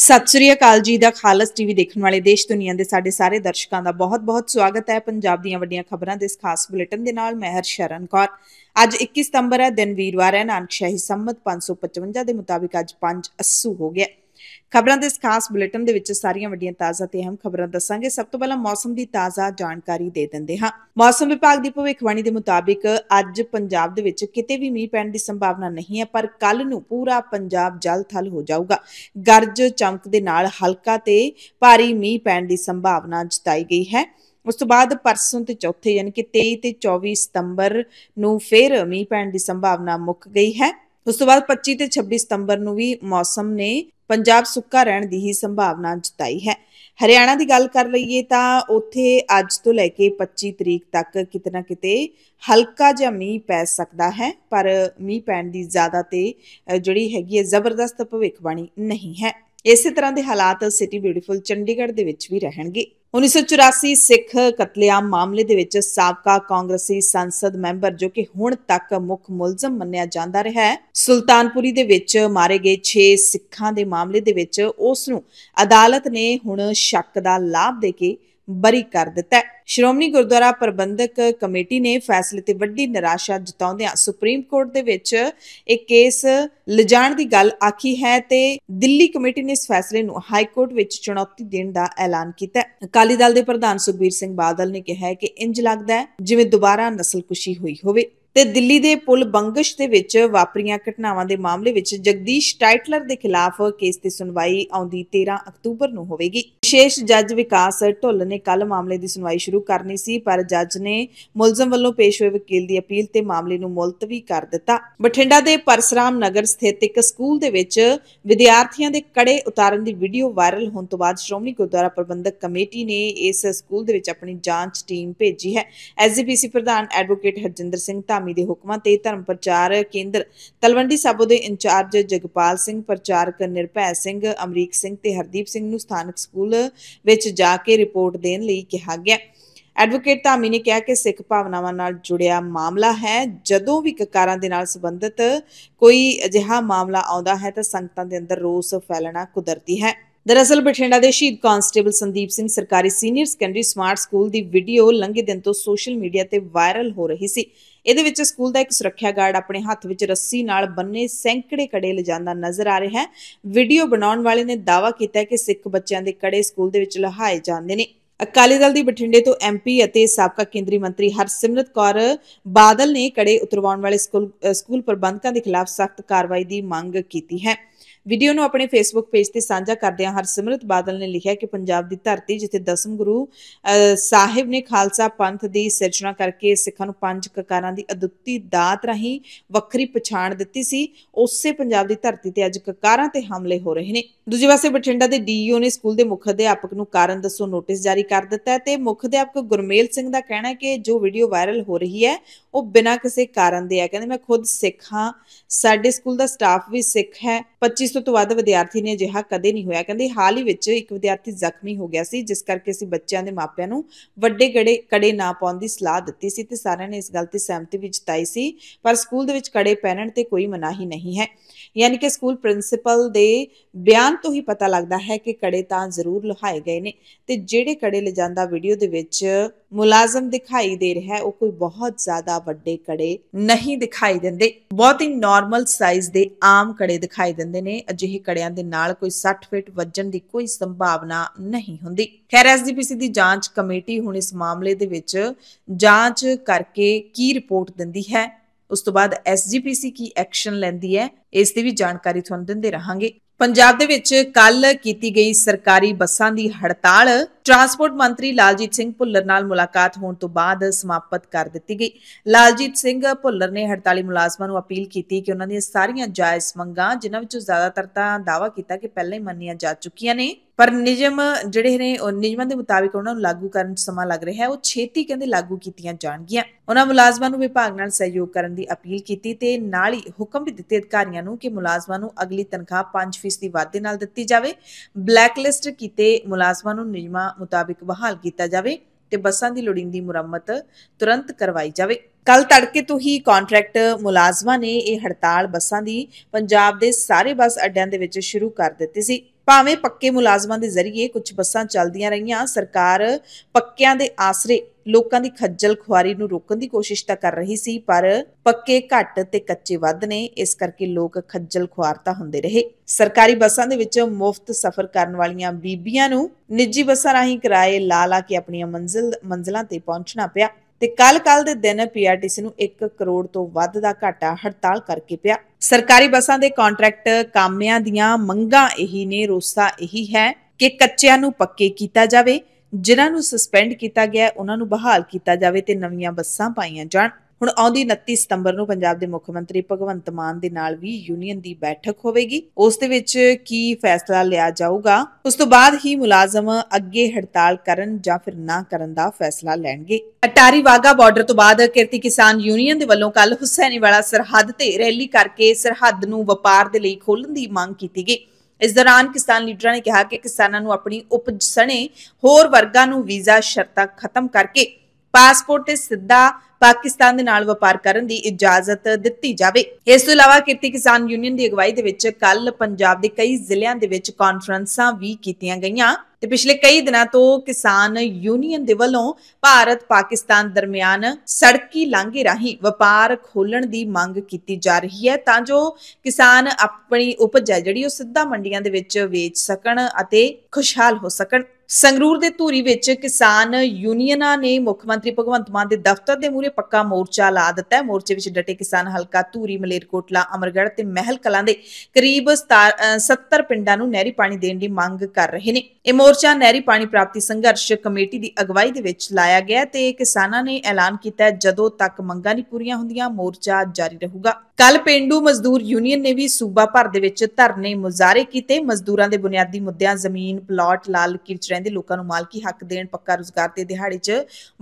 ਸਤਿ ਸ੍ਰੀ ਅਕਾਲ ਜੀ ਦਾ ਖਾਲਸ ਟੀਵੀ ਦੇਖਣ ਵਾਲੇ ਦੇਸ਼ ਦੁਨੀਆ ਦੇ ਸਾਡੇ ਸਾਰੇ ਦਰਸ਼ਕਾਂ ਦਾ ਬਹੁਤ-ਬਹੁਤ ਸਵਾਗਤ ਹੈ ਪੰਜਾਬ ਦੀਆਂ ਵੱਡੀਆਂ ਖਬਰਾਂ ਦੇ ਇਸ ਖਾਸ ਬੁਲੇਟਿਨ ਦੇ ਨਾਲ ਮੈਂ ਹਰਸ਼ਰਨ ਕੌਰ ਅੱਜ 21 ਸਤੰਬਰ ਹੈ ਦਿਨ ਵੀਰਵਾਰ ਹੈ ਨਾਨਕਸ਼ਾਹੀ ਸੰਮਤ 555 ਦੇ ਮੁਤਾਬਿਕ ਅੱਜ 5 ਅੱਸੂ ਹੋ ਗਿਆ ਖਬਰਾਂ ਦੇ ਇਸ ਖਾਸ ਬੁਲੇਟਿਨ ਦੇ ਵਿੱਚ ਸਾਰੀਆਂ ਵੱਡੀਆਂ ਤਾਜ਼ਾ ਤੇ ਅਹਿਮ ਖਬਰਾਂ ਦੱਸਾਂਗੇ ਸਭ ਤੋਂ ਪਹਿਲਾਂ ਮੌਸਮ ਦੀ ਤਾਜ਼ਾ ਜਾਣਕਾਰੀ ਦੇ ਦਿੰਦੇ ਹਾਂ ਮੌਸਮ ਵਿਭਾਗ ਦੀ ਭਵਿੱਖਬਾਣੀ ਦੇ ਮੁਤਾਬਿਕ ਅੱਜ ਪੰਜਾਬ ਦੇ ਵਿੱਚ ਕਿਤੇ ਵੀ ਮੀਂਹ ਪੈਣ ਦੀ ਸੰਭਾਵਨਾ ਨਹੀਂ ਹੈ ਪਰ ਕੱਲ ਨੂੰ ਪੂਰਾ ਪੰਜਾਬ ਜਲ-ਥਲ ਹੋ ਜਾਊਗਾ ਗਰਜ ਚਮਕ ਦੇ ਨਾਲ ਹਲਕਾ ਤੇ ਭਾਰੀ ਮੀਂਹ ਪੈਣ ਦੀ ਸੰਭਾਵਨਾ ਜਤਾਈ ਗਈ ਹੈ ਉਸ ਤੋਂ ਬਾਅਦ ਪਰਸੋਂ ਤੇ ਚੌਥੇ ਯਾਨੀ ਕਿ 23 ਤੇ 24 ਸਤੰਬਰ ਨੂੰ ਫੇਰ ਮੀਂਹ ਪੈਣ ਦੀ ਸੰਭਾਵਨਾ ਮੁੱਕ ਗਈ ਹੈ ਉਸ ਤੋਂ ਬਾਅਦ 25 ਤੇ 26 ਸਤੰਬਰ ਨੂੰ ਵੀ ਮੌਸਮ ਨੇ ਪੰਜਾਬ ਸੁੱਕਾ ਰਹਿਣ ਦੀ ਹੀ ਸੰਭਾਵਨਾ ਜਤਾਈ ਹੈ ਹਰਿਆਣਾ ਦੀ ਗੱਲ ਕਰ ਲਈਏ ਤਾਂ ਉੱਥੇ ਅੱਜ ਤੋਂ ਲੈ ਕੇ 25 ਤਰੀਕ ਤੱਕ ਕਿਤਨਾ ਕਿਤੇ ਹਲਕਾ ਜਿਹਾ ਮੀਂਹ ਪੈ ਸਕਦਾ ਹੈ ਪਰ ਮੀਂਹ ਪੈਣ ਦੀ ਜ਼ਿਆਦਾ ਤੇ ਜਿਹੜੀ ਹੈਗੀ ਹੈ ਜ਼ਬਰਦਸਤ ਭਵਿੱਖਬਾਣੀ ਨਹੀਂ ਹੈ ਇਸੇ ਤਰ੍ਹਾਂ ਦੇ ਹਾਲਾਤ ਸਿਟੀ ਬਿਊਟੀਫੁਲ ਚੰਡੀਗੜ੍ਹ ਦੇ ਵਿੱਚ ਵੀ ਰਹਿਣਗੇ 1984 ਸਿੱਖ ਕਤਲੇਆਮ ਮਾਮਲੇ ਦੇ ਵਿੱਚ ਸਾਬਕਾ ਕਾਂਗਰਸੀ ਸੰਸਦ ਮੈਂਬਰ ਜੋ ਕਿ ਹੁਣ ਤੱਕ ਮੁੱਖ ਮੁਲਜ਼ਮ ਮੰਨਿਆ ਜਾਂਦਾ ਰਿਹਾ ਹੈ ਸੁਲਤਾਨਪੁਰੀ ਦੇ ਵਿੱਚ ਮਾਰੇ ਗਏ 6 ਸਿੱਖਾਂ ਦੇ ਮਾਮਲੇ ਦੇ ਵਿੱਚ ਉਸ ਨੂੰ ਅਦਾਲਤ ਨੇ ਹੁਣ ਸ਼ੱਕ ਦਾ ਲਾਭ ਦੇ ਕੇ ਬਰੀ ਕਰ ਦਿੱਤਾ ਸ਼੍ਰੋਮਣੀ ਗੁਰਦੁਆਰਾ ਪ੍ਰਬੰਧਕ ਕਮੇਟੀ ਨੇ ਫੈਸਲੇ ਤੇ ਵੱਡੀ ਨਿਰਾਸ਼ਾ ਜਤਾਉਂਦਿਆਂ ਸੁਪਰੀਮ ਕੋਰਟ ਦੇ ਵਿੱਚ ਇੱਕ ਕੇਸ ਲਿਜਾਣ ਦੀ ਗੱਲ ਆਖੀ ਹੈ ਤੇ ਦਿੱਲੀ ਕਮੇਟੀ ਨੇ ਇਸ ਫੈਸਲੇ ਨੂੰ ਹਾਈ ਕੋਰਟ ਵਿੱਚ ਚੁਣੌਤੀ ਦੇਣ ਦਾ ਐਲਾਨ ਕੀਤਾ ਅਕਾਲੀ ਦਲ ਦੇ ਪ੍ਰਧਾਨ ਸੁਖਬੀਰ ਸਿੰਘ ਬਾਦਲ ਨੇ ਕਿਹਾ ਕਿ ਇੰਜ ਲੱਗਦਾ ਜਿਵੇਂ ਦੁਬਾਰਾ ਨਸਲਕੁਸ਼ੀ ਹੋਈ ਹੋਵੇ ਤੇ ਦਿੱਲੀ ਦੇ ਪੁਲ ਬੰਗਸ਼ ਦੇ ਵਿੱਚ ਵਾਪਰੀਆਂ ਘਟਨਾਵਾਂ ਦੇ ਮਾਮਲੇ ਵਿੱਚ ਜਗਦੀਸ਼ ਟਾਈਟਲਰ ਦੇ ਖਿਲਾਫ ਕੇਸ ਦੀ ਸੁਣਵਾਈ ਆਉਂਦੀ 13 ਅਕਤੂਬਰ ਨੂੰ ਹੋਵੇਗੀ ਵਿਸ਼ੇਸ਼ ਜੱਜ ਵਿਕਾਸ ਢੁੱਲ ਨੇ ਕੱਲ ਮਾਮਲੇ ਦੀ ਸੁਣਵਾਈ ਸ਼ੁਰੂ ਕਰਨੀ ਸੀ ਪਰ ਜੱਜ ਨੇ ਮੁਲਜ਼ਮ ਵੱਲੋਂ ਪੇਸ਼ ਹੋਏ ਵਕੀਲ ਦੀ ਅਪੀਲ ਤੇ ਮਾਮਲੇ ਨੂੰ ਮੁਲਤਵੀ ਕਰ ਦਿੱਤਾ ਬਠਿੰਡਾ ਦੇ ਪਰਸਰਾਮ ਨਗਰ ਸਥਿਤ ਇੱਕ ਸਕੂਲ ਦੇ ਵਿੱਚ ਵਿਦਿਆਰਥੀਆਂ ਦੇ ਕੜੇ ਉਤਾਰਨ ਦੀ ਵੀਡੀਓ ਵਾਇਰਲ ਹੋਣ ਤੋਂ ਬਾਅਦ ਸ਼੍ਰੋਮਣੀ ਗੁਰਦੁਆਰਾ ਪ੍ਰਬੰਧਕ ਕਮੇਟੀ ਨੇ ਇਸ ਸਕੂਲ ਦੇ ਵਿੱਚ ਆਪਣੀ ਜਾਂਚ ਟੀਮ ਭੇਜੀ ਹੈ ਐਸਜੀਪੀਸੀ ਪ੍ਰਧਾਨ ਐਡਵੋਕੇਟ ਹਰਜਿੰਦਰ ਸਿੰਘ ਧਾਮੀ ਦੇ ਹੁਕਮਾਂ ਤੇ ਧਰਮ ਪ੍ਰਚਾਰ ਕੇਂਦਰ ਤਲਵੰਡੀ ਸਾਬੋ ਦੇ ਇੰਚਾਰਜ ਜਗਪਾਲ ਸਿੰਘ ਪ੍ਰਚਾਰਕ ਨਿਰਭੈ ਸਿੰਘ ਅਮਰੀਕ ਸਿੰਘ ਤੇ ਹਰਦੀਪ ਸਿੰਘ ਨੂੰ ਸਥਾਨਕ ਸਕੂਲ ਵਿੱਚ ਜਾ ਕੇ ਰਿਪੋਰਟ ਦੇਣ ਲਈ ਕਿਹਾ ਗਿਆ ਐਡਵੋਕੇਟ ਧਾਮੀ ਨੇ ਕਿਹਾ ਕਿ ਸਿੱਖ ਭਾਵਨਾਵਾਂ ਨਾਲ ਜੁੜਿਆ ਮਾਮਲਾ ਹੈ ਜਦੋਂ ਵੀ ਕਕਾਰਾਂ ਦੇ ਨਾਲ ਸੰਬੰਧਿਤ ਕੋਈ ਅਜਿਹਾ ਮਾਮਲਾ ਆਉਂਦਾ ਹੈ ਤਾਂ ਸੰਗਤਾਂ ਦੇ ਅੰਦਰ ਰੋਸ ਫੈਲਣਾ ਕੁਦਰਤੀ ਹੈ ਦਰਅਸਲ ਬਠਿੰਡਾ ਦੇ ਸ਼ਹੀਦ ਕਾਂਸਟੇਬਲ ਸੰਦੀਪ ਸਿੰਘ ਸਰਕਾਰੀ ਸੀਨੀਅਰ ਸੈਕੰਡਰੀ ਸਮਾਰਟ ਸਕੂਲ ਦੀ ਵੀਡੀਓ ਲੰਘੇ ਦਿਨ ਤੋਂ ਸੋਸ਼ਲ ਮੀਡੀਆ ਤੇ ਵਾਇਰਲ ਹੋ ਰਹੀ ਸੀ ਇਹਦੇ ਵਿੱਚ ਸਕੂਲ ਦਾ ਇੱਕ ਸੁਰੱਖਿਆ ਗਾਰਡ ਆਪਣੇ ਹੱਥ ਵਿੱਚ ਰੱਸੀ ਨਾਲ ਬੰਨੇ ਸੈਂਕੜੇ ਕੜੇ ਲਿਜਾਂਦਾ ਨਜ਼ਰ ਆ ਰਿਹਾ ਹੈ ਵੀਡੀਓ ਬਣਾਉਣ ਵਾਲੇ ਨੇ ਦਾਅਵਾ ਕੀਤਾ ਕਿ ਸਿੱਖ ਬੱਚਿਆਂ ਦੇ ਕੜੇ ਸਕੂਲ ਦੇ ਵਿੱਚ ਲਹਾਏ ਜਾਂਦੇ ਨੇ ਅਕਾਲੀ ਦਲ ਦੀ ਬਠਿੰਡੇ ਤੋਂ ਐਮਪੀ ਅਤੇ ਸਾਬਕਾ ਕੇਂਦਰੀ ਮੰਤਰੀ ਹਰਸਿਮਰਤ ਕੌਰ ਬਾਦਲ ਨੇ ਕੜੇ ਉਤਰਵਾਉਣ ਵਾਲੇ ਸਕੂਲ ਪ੍ਰਬੰਧਕਾਂ ਦੇ ਖਿਲਾਫ ਸਖਤ ਕਾਰਵਾਈ ਦੀ ਮੰਗ ਕੀਤੀ ਹੈ ਵੀਡੀਓ ਨੂੰ ਆਪਣੇ ਫੇਸਬੁੱਕ ਪੇਜ ਤੇ ਸਾਂਝਾ ਕਰਦਿਆਂ ਹਰਸਿਮਰਤ ਬਾਦਲ ਨੇ ਲਿਖਿਆ ਕਿ ਪੰਜਾਬ ਦੀ ਧਰਤੀ ਜਿੱਥੇ ਦਸਮ ਗੁਰੂ ਸਾਹਿਬ ਨੇ ਖਾਲਸਾ ਪੰਥ ਦੀ ਸਿਰਜਣਾ ਕਰਕੇ ਸਿੱਖਾਂ ਨੂੰ ਪੰਜ ਕਕਾਰਾਂ ਦੀ ਅਦੁੱਤੀ ਦਾਤ ਰਹੀ ਵੱਖਰੀ ਪਛਾਣ ਦਿੱਤੀ ਸੀ ਉਸੇ ਪੰਜਾਬ ਦੀ ਧਰਤੀ ਤੇ ਅੱਜ ਕਕਾਰਾਂ ਤੇ ਹਮਲੇ ਹੋ ਰਹੇ ਨੇ ਦੂਜੇ ਪਾਸੇ ਬਠਿੰਡਾ ਦੇ ਡੀਓ ਨੇ ਸਕੂਲ ਦੇ ਮੁੱਖ ਅਧਿਆਪਕ ਨੂੰ ਕਾਰਨ ਦੱਸੋ ਨੋਟਿਸ ਜਾਰੀ ਕਰ ਦਿੱਤਾ ਹੈ ਤੇ ਮੁੱਖ ਅਧਿਆਪਕ ਗੁਰਮੇਲ ਸਿੰਘ ਦਾ ਕਹਿਣਾ ਹੈ ਕਿ ਜੋ ਵੀਡੀਓ ਵਾਇਰਲ ਹੋ ਰਹੀ ਹੈ ਉਹ ਬਿਨਾਂ ਕਿਸੇ ਕਾਰਨ ਦੇ ਹੈ ਕਹਿੰਦੇ ਮੈਂ ਖੁਦ ਸਿੱਖ ਹਾਂ ਸਾਡੇ ਸਕੂਲ ਦਾ ਸਟਾਫ ਵੀ ਸਿੱਖ ਹੈ 25 300 ਤੋਂ ਵੱਧ ਵਿਦਿਆਰਥੀ ਨੇ ਅਜਿਹਾ ਕਦੇ ਨਹੀਂ ਹੋਇਆ ਕਹਿੰਦੇ ਹਾਲ ਹੀ ਵਿੱਚ ਇੱਕ ਵਿਦਿਆਰਥੀ ਜ਼ਖਮੀ ਹੋ ਗਿਆ ਸੀ ਜਿਸ ਕਰਕੇ ਅਸੀਂ ਬੱਚਿਆਂ ਦੇ ਮਾਪਿਆਂ ਨੂੰ ਵੱਡੇ ਗੜੇ ਕੜੇ ਨਾ ਪਾਉਣ ਦੀ ਸਲਾਹ ਦਿੱਤੀ ਸੀ ਤੇ ਸਾਰਿਆਂ ਨੇ ਇਸ ਗੱਲ ਤੇ ਸਹਿਮਤੀ ਵੀ ਜਤਾਈ ਸੀ ਪਰ ਸਕੂਲ ਦੇ ਵਿੱਚ ਕੜੇ ਪਹਿਨਣ ਤੇ ਕੋਈ ਮਨਾਹੀ ਨਹੀਂ ਹੈ ਯਾਨੀ ਕਿ ਸਕੂਲ ਪ੍ਰਿੰਸੀਪਲ ਦੇ ਬਿਆਨ ਤੋਂ ਹੀ ਪਤਾ ਲੱਗਦਾ ਹੈ ਕਿ ਕੜੇ ਤਾਂ ਜ਼ਰੂਰ ਲੁਹਾਏ ਗਏ ਨੇ ਤੇ ਜਿਹੜੇ ਕੜੇ ਲਿਜਾਂਦਾ ਵੀਡੀਓ ਦੇ ਵਿੱਚ ਮੁਲਾਜ਼ਮ ਦਿਖਾਈ ਦੇ ਰਿਹਾ ਹੈ ਉਹ ਕੋਈ ਬਹੁਤ ਜ਼ਿਆਦਾ ਵੱਡੇ ਕੜੇ ਨਹੀਂ ਦਿਖਾਈ ਦਿੰਦੇ ਬਹੁਤ ਹੀ ਨਾਰਮਲ ਸਾਈਜ਼ ਦੇ ਆਮ ਕੜੇ ਦਿਖਾਈ ਦਿੰਦੇ ਨੇ ਅਜਿਹੇ ਕੜਿਆਂ ਦੇ ਨਾਲ ਕੋਈ 60 ਫੀਟ ਵੱਜਣ ਦੀ ਕੋਈ ਸੰਭਾਵਨਾ ਨਹੀਂ ਹੁੰਦੀ ਖੈਰ ਐਸਜੀਪੀਸੀ ਦੀ ਜਾਂਚ ਕਮੇਟੀ ਹੁਣ ਇਸ ਮਾਮਲੇ ਦੇ ਵਿੱਚ ਜਾਂਚ ਕਰਕੇ ਕੀ ਰਿਪੋਰਟ ਦਿੰਦੀ ਹੈ ਉਸ ਤੋਂ ਬਾਅਦ ਐਸਜੀਪੀਸੀ ਕੀ ਐਕਸ਼ਨ ਲੈਂਦੀ ਹੈ ਇਸ ਦੀ ਵੀ ਜਾਣਕਾਰੀ ਤੁਹਾਨੂੰ ਦਿੰਦੇ ਰਹਾਂਗੇ ਪੰਜਾਬ ਦੇ ਵਿੱਚ ਕੱਲ ਕੀਤੀ ਗਈ ਸਰਕਾਰੀ ਬੱਸਾਂ ਦੀ ਹੜਤਾਲ ਟਰਾਂਸਪੋਰਟ ਮੰਤਰੀ ਲਾਲਜੀਤ ਸਿੰਘ ਭੁੱਲਰ ਨਾਲ ਮੁਲਾਕਾਤ ਹੋਣ ਤੋਂ ਬਾਅਦ ਸਮਾਪਤ ਕਰ ਦਿੱਤੀ ਗਈ ਲਾਲਜੀਤ ਸਿੰਘ ਭੁੱਲਰ ਨੇ ਹੜਤਾਲੀ ਮੁਲਾਜ਼ਮਾਂ ਨੂੰ ਅਪੀਲ ਕੀਤੀ ਕਿ ਉਹਨਾਂ ਦੀਆਂ ਸਾਰੀਆਂ ਜਾਇਜ਼ ਮੰਗਾਂ ਜਿਨ੍ਹਾਂ ਵਿੱਚੋਂ ਜ਼ਿਆਦਾਤਰ ਤਾਂ ਦਾਵਾ ਕੀਤਾ ਕਿ ਪਹਿਲਾਂ ਹੀ ਮੰਨੀਆਂ ਜਾ ਚੁੱਕੀਆਂ ਨੇ ਪਰ ਨਿਯਮ ਜਿਹੜੇ ਨੇ ਉਹ ਨਿਯਮਾਂ ਦੇ ਮੁਤਾਬਿਕ ਉਹਨਾਂ ਨੂੰ ਲਾਗੂ ਕਰਨ ਵਿੱਚ ਸਮਾਂ ਲੱਗ ਰਿਹਾ ਹੈ ਉਹ ਛੇਤੀ ਕਹਿੰਦੇ ਲਾਗੂ ਕੀਤੀਆਂ ਜਾਣਗੀਆਂ ਉਹਨਾਂ ਮੁਲਾਜ਼ਮਾਂ ਨੂੰ ਵਿਭਾਗ ਨਾਲ ਸਹਿਯੋਗ ਕਰਨ ਦੀ ਅਪੀਲ ਕੀਤੀ ਤੇ ਨਾਲ ਹੀ ਹੁਕਮ ਵੀ ਦਿੱਤੇ ਅਧਿਕਾਰੀਆਂ ਨੂੰ ਕਿ ਮੁਲਾਜ਼ਮਾਂ ਨੂੰ ਅਗਲੀ ਤਨਖਾਹ 5% ਦੀ ਵਾਧੇ ਨਾਲ ਦਿੱਤੀ ਜਾਵੇ ਬਲੈਕਲਿਸਟ ਕੀਤੇ ਮੁਲਾਜ਼ਮਾਂ ਨੂੰ ਨਿਯਮਾਂ ਮੁਤਾਬਿਕ ਬਹਾਲ ਕੀਤਾ ਜਾਵੇ ਤੇ ਬੱਸਾਂ ਦੀ ਲੋੜੀਂਦੀ ਮੁਰੰਮਤ ਤੁਰੰਤ ਕਰਵਾਈ ਜਾਵੇ ਕੱਲ ਤੜਕੇ ਤੋਂ ਹੀ ਕੰਟਰੈਕਟ ਮੁਲਾਜ਼ਮਾਂ ਨੇ ਇਹ ਹੜਤਾਲ ਬੱਸਾਂ ਦੀ ਪੰਜਾਬ ਦੇ ਸਾਰੇ ਬੱਸ ਅੱਡਿਆਂ ਦੇ ਵਿੱਚ ਸ਼ੁਰੂ ਕਰ ਦਿੱਤੀ ਸੀ ਭਾਵੇਂ ਪੱਕੇ ਮੁਲਾਜ਼ਮਾਂ ਦੇ ਜ਼ਰੀਏ ਕੁਝ ਬੱਸਾਂ ਚੱਲਦੀਆਂ ਰਹੀਆਂ ਸਰਕਾਰ ਪੱਕਿਆਂ ਦੇ ਆਸਰੇ ਲੋਕਾਂ ਦੀ ਖੱਜਲ ਖੁਆਰੀ ਨੂੰ ਰੋਕਣ ਦੀ ਕੋਸ਼ਿਸ਼ ਤਾਂ ਕਰ ਰਹੀ ਸੀ ਪਰ ਪੱਕੇ ਘੱਟ ਤੇ ਕੱਚੇ ਵੱਧ ਨੇ ਇਸ ਕਰਕੇ ਲੋਕ ਖੱਜਲ ਖੁਆਰਤਾ ਹੁੰਦੇ ਰਹੇ ਸਰਕਾਰੀ ਬੱਸਾਂ ਦੇ ਵਿੱਚ ਮੁਫਤ ਸਫ਼ਰ ਕਰਨ ਵਾਲੀਆਂ ਬੀਬੀਆਂ ਨੂੰ ਨਿੱਜੀ ਬੱਸਾਂ ਰਾਹੀਂ ਕਿਰਾਏ ਲਾ ਲਾ ਕੇ ਆਪਣੀਆਂ ਮੰਜ਼ਿਲ ਮੰਜ਼ਲਾਂ ਤੇ ਪਹੁੰਚਣਾ ਪਿਆ ਤੇ ਕੱਲ ਕੱਲ ਦੇ ਦਿਨ ਪੀਆਰਟੀਸੀ ਨੂੰ 1 ਕਰੋੜ ਤੋਂ ਵੱਧ ਦਾ ਘਾਟਾ ਹੜਤਾਲ ਕਰਕੇ ਪਿਆ ਸਰਕਾਰੀ ਬੱਸਾਂ ਦੇ ਕੰਟਰੈਕਟ ਕਾਮਿਆਂ ਦੀਆਂ ਮੰਗਾਂ ਇਹੀ ਨੇ ਰੋਸਾ ਇਹੀ ਹੈ ਕਿ ਕੱਚਿਆਂ ਨੂੰ ਪੱਕੇ ਕੀਤਾ ਜਾਵੇ ਜਿਨ੍ਹਾਂ ਨੂੰ ਸਸਪੈਂਡ ਕੀਤਾ ਗਿਆ ਉਹਨਾਂ ਨੂੰ ਬਹਾਲ ਕੀਤਾ ਜਾਵੇ ਤੇ ਨਵੀਆਂ ਬੱਸਾਂ ਪਾਈਆਂ ਜਾਣ ਹੁਣ ਆਉਂਦੀ 29 ਸਤੰਬਰ ਨੂੰ ਪੰਜਾਬ ਦੇ ਮੁੱਖ ਮੰਤਰੀ ਭਗਵੰਤ ਮਾਨ ਦੇ ਨਾਲ ਵੀ ਯੂਨੀਅਨ ਦੀ ਬੈਠਕ ਹੋਵੇਗੀ ਉਸ ਦੇ ਵਿੱਚ ਕੀ ਫੈਸਲਾ ਲਿਆ ਜਾਊਗਾ ਉਸ ਤੋਂ ਬਾਅਦ ਹੀ ਮੁਲਾਜ਼ਮ ਅੱਗੇ ਹੜਤਾਲ ਕਰਨ ਜਾਂ ਫਿਰ ਨਾ ਕਰਨ ਦਾ ਫੈਸਲਾ ਲੈਣਗੇ ਅਟਾਰੀ ਵਾਗਾ ਬਾਰਡਰ ਤੋਂ ਬਾਅਦ ਕਿਰਤੀ ਕਿਸਾਨ ਯੂਨੀਅਨ ਦੇ ਵੱਲੋਂ ਕੱਲ ਹੁਸੈਨੀਵਾਲਾ ਸਰਹੱਦ ਤੇ ਰੈਲੀ ਕਰਕੇ ਸਰਹੱਦ ਨੂੰ ਵਪਾਰ ਦੇ ਲਈ ਖੋਲਣ ਦੀ ਮੰਗ ਕੀਤੀ ਗਈ ਇਸ ਦੌਰਾਨ ਕਿਸਾਨ ਲੀਡਰਾਂ ਨੇ ਕਿਹਾ ਕਿ ਕਿਸਾਨਾਂ ਨੂੰ ਆਪਣੀ ਉਪਜ ਸਣੇ ਹੋਰ ਵਰਗਾਂ ਨੂੰ ਵੀਜ਼ਾ ਸ਼ਰਤਾਂ ਖਤਮ ਕਰਕੇ ਪਾਸਪੋਰਟ ਤੇ ਸਿੱਧਾ ਪਾਕਿਸਤਾਨ ਦੇ ਨਾਲ ਵਪਾਰ ਕਰਨ ਦੀ ਇਜਾਜ਼ਤ ਦਿੱਤੀ ਜਾਵੇ ਇਸ ਤੋਂ ਇਲਾਵਾ ਕਿਰਤੀ ਕਿਸਾਨ ਯੂਨੀਅਨ ਦੀ ਅਗਵਾਈ ਦੇ ਵਿੱਚ ਕੱਲ ਪੰਜਾਬ ਦੇ ਕਈ ਜ਼ਿਲ੍ਹਿਆਂ ਦੇ ਵਿੱਚ ਕਾਨਫਰੰਸਾਂ ਵੀ ਕੀਤੀਆਂ ਗਈਆਂ ਤੇ ਪਿਛਲੇ ਕਈ ਦਿਨਾਂ ਤੋਂ ਕਿਸਾਨ ਯੂਨੀਅਨ ਦੇ ਵੱਲੋਂ ਭਾਰਤ ਪਾਕਿਸਤਾਨ ਦਰਮਿਆਨ ਸੜਕੀ ਲਾਂਘੇ ਰਾਹੀਂ ਵਪਾਰ ਖੋਲਣ ਦੀ ਮੰਗ ਕੀਤੀ ਜਾ ਰਹੀ ਹੈ ਤਾਂ ਜੋ ਕਿਸਾਨ ਆਪਣੀ ਉਪਜ ਜਿਹੜੀ ਉਹ ਸਿੱਧਾ ਮੰਡੀਆਂ ਦੇ ਵਿੱਚ ਵੇਚ ਸਕਣ ਅਤੇ ਖੁਸ਼ਹਾਲ ਹੋ ਸਕਣ ਸੰਗਰੂਰ ਦੇ ਧੂਰੀ ਵਿੱਚ ਕਿਸਾਨ ਯੂਨੀਅਨਾਂ ਨੇ ਮੁੱਖ ਮੰਤਰੀ ਭਗਵੰਤ ਮਾਨ ਦੇ ਦਫ਼ਤਰ ਦੇ ਮੂਹਰੇ ਪੱਕਾ ਮੋਰਚਾ ਲਾ ਦਿੱਤਾ ਹੈ ਮੋਰਚੇ ਵਿੱਚ ਡਟੇ ਕਿਸਾਨ ਹਲਕਾ ਧੂਰੀ ਮਲੇਰਕੋਟਲਾ ਅਮਰਗੜ੍ਹ ਤੇ ਮਹਿਲ ਕਲਾਂ ਦੇ ਕਰੀਬ 70 ਪਿੰਡਾਂ ਨੂੰ ਨਹਿਰੀ ਪਾਣੀ ਦੇਣ ਦੀ ਮੰਗ ਕਰ ਰਹੇ ਨੇ ਇਹ ਮੋਰਚਾ ਨਹਿਰੀ ਪਾਣੀ ਪ੍ਰਾਪਤੀ ਸੰਘਰਸ਼ ਕਮੇਟੀ ਦੀ ਅਗਵਾਈ ਦੇ ਵਿੱਚ ਲਾਇਆ ਗਿਆ ਤੇ ਕਿਸਾਨਾਂ ਨੇ ਐਲਾਨ ਕੀਤਾ ਜਦੋਂ ਤੱਕ ਮੰਗਾਂ ਨਹੀਂ ਪੂਰੀਆਂ ਹੁੰਦੀਆਂ ਮੋਰਚਾ ਜਾਰੀ ਰਹੂਗਾ ਕੱਲ ਪਿੰਡੂ ਮਜ਼ਦੂਰ ਯੂਨੀਅਨ ਨੇ ਵੀ ਸੂਬਾ ਭਰ ਦੇ ਵਿੱਚ ਧਰਨੇ ਮੁਜ਼ਾਰੇ ਕੀਤੇ ਮਜ਼ਦੂਰਾਂ ਦੇ ਬੁਨਿਆਦੀ ਮੁੱਦਿਆਂ ਜ਼ਮੀਨ ਪਲਾਟ ਲਾਲ ਕਿਰਚ ਰਹਿੰਦੇ ਲੋਕਾਂ ਨੂੰ ਮਾਲਕੀ ਹੱਕ ਦੇਣ ਪੱਕਾ ਰੋਜ਼ਗਾਰ ਤੇ ਦਿਹਾੜੀ 'ਚ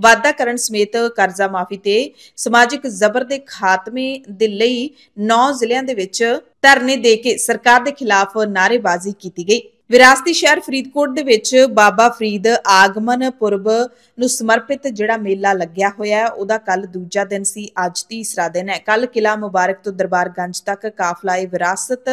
ਵਾਅਦਾ ਕਰਨ ਸਮੇਤ ਕਰਜ਼ਾ ਮਾਫੀ ਤੇ ਸਮਾਜਿਕ ਜ਼ਬਰ ਦੇ ਖਾਤਮੇ ਦੇ ਲਈ 9 ਜ਼ਿਲ੍ਹਿਆਂ ਦੇ ਵਿੱਚ ਧਰਨੇ ਦੇ ਕੇ ਸਰਕਾਰ ਦੇ ਖਿਲਾਫ ਨਾਰੇਬਾਜ਼ੀ ਕੀਤੀ ਗਈ ਵਿਰਾਸਤੀ ਸ਼ਹਿਰ ਫਰੀਦਕੋਟ ਦੇ ਵਿੱਚ ਬਾਬਾ ਫਰੀਦ ਆਗਮਨ ਪੁਰਬ ਨੂੰ ਸਮਰਪਿਤ ਜਿਹੜਾ ਮੇਲਾ ਲੱਗਿਆ ਹੋਇਆ ਹੈ ਉਹਦਾ ਕੱਲ ਦੂਜਾ ਦਿਨ ਸੀ ਅੱਜ ਤੀਸਰਾ ਦਿਨ ਹੈ ਕੱਲ ਕਿਲਾ ਮੁਬਾਰਕ ਤੋਂ ਦਰਬਾਰ ਗੰਜ ਤੱਕ ਕਾਫਲਾ ਇਹ ਵਿਰਾਸਤ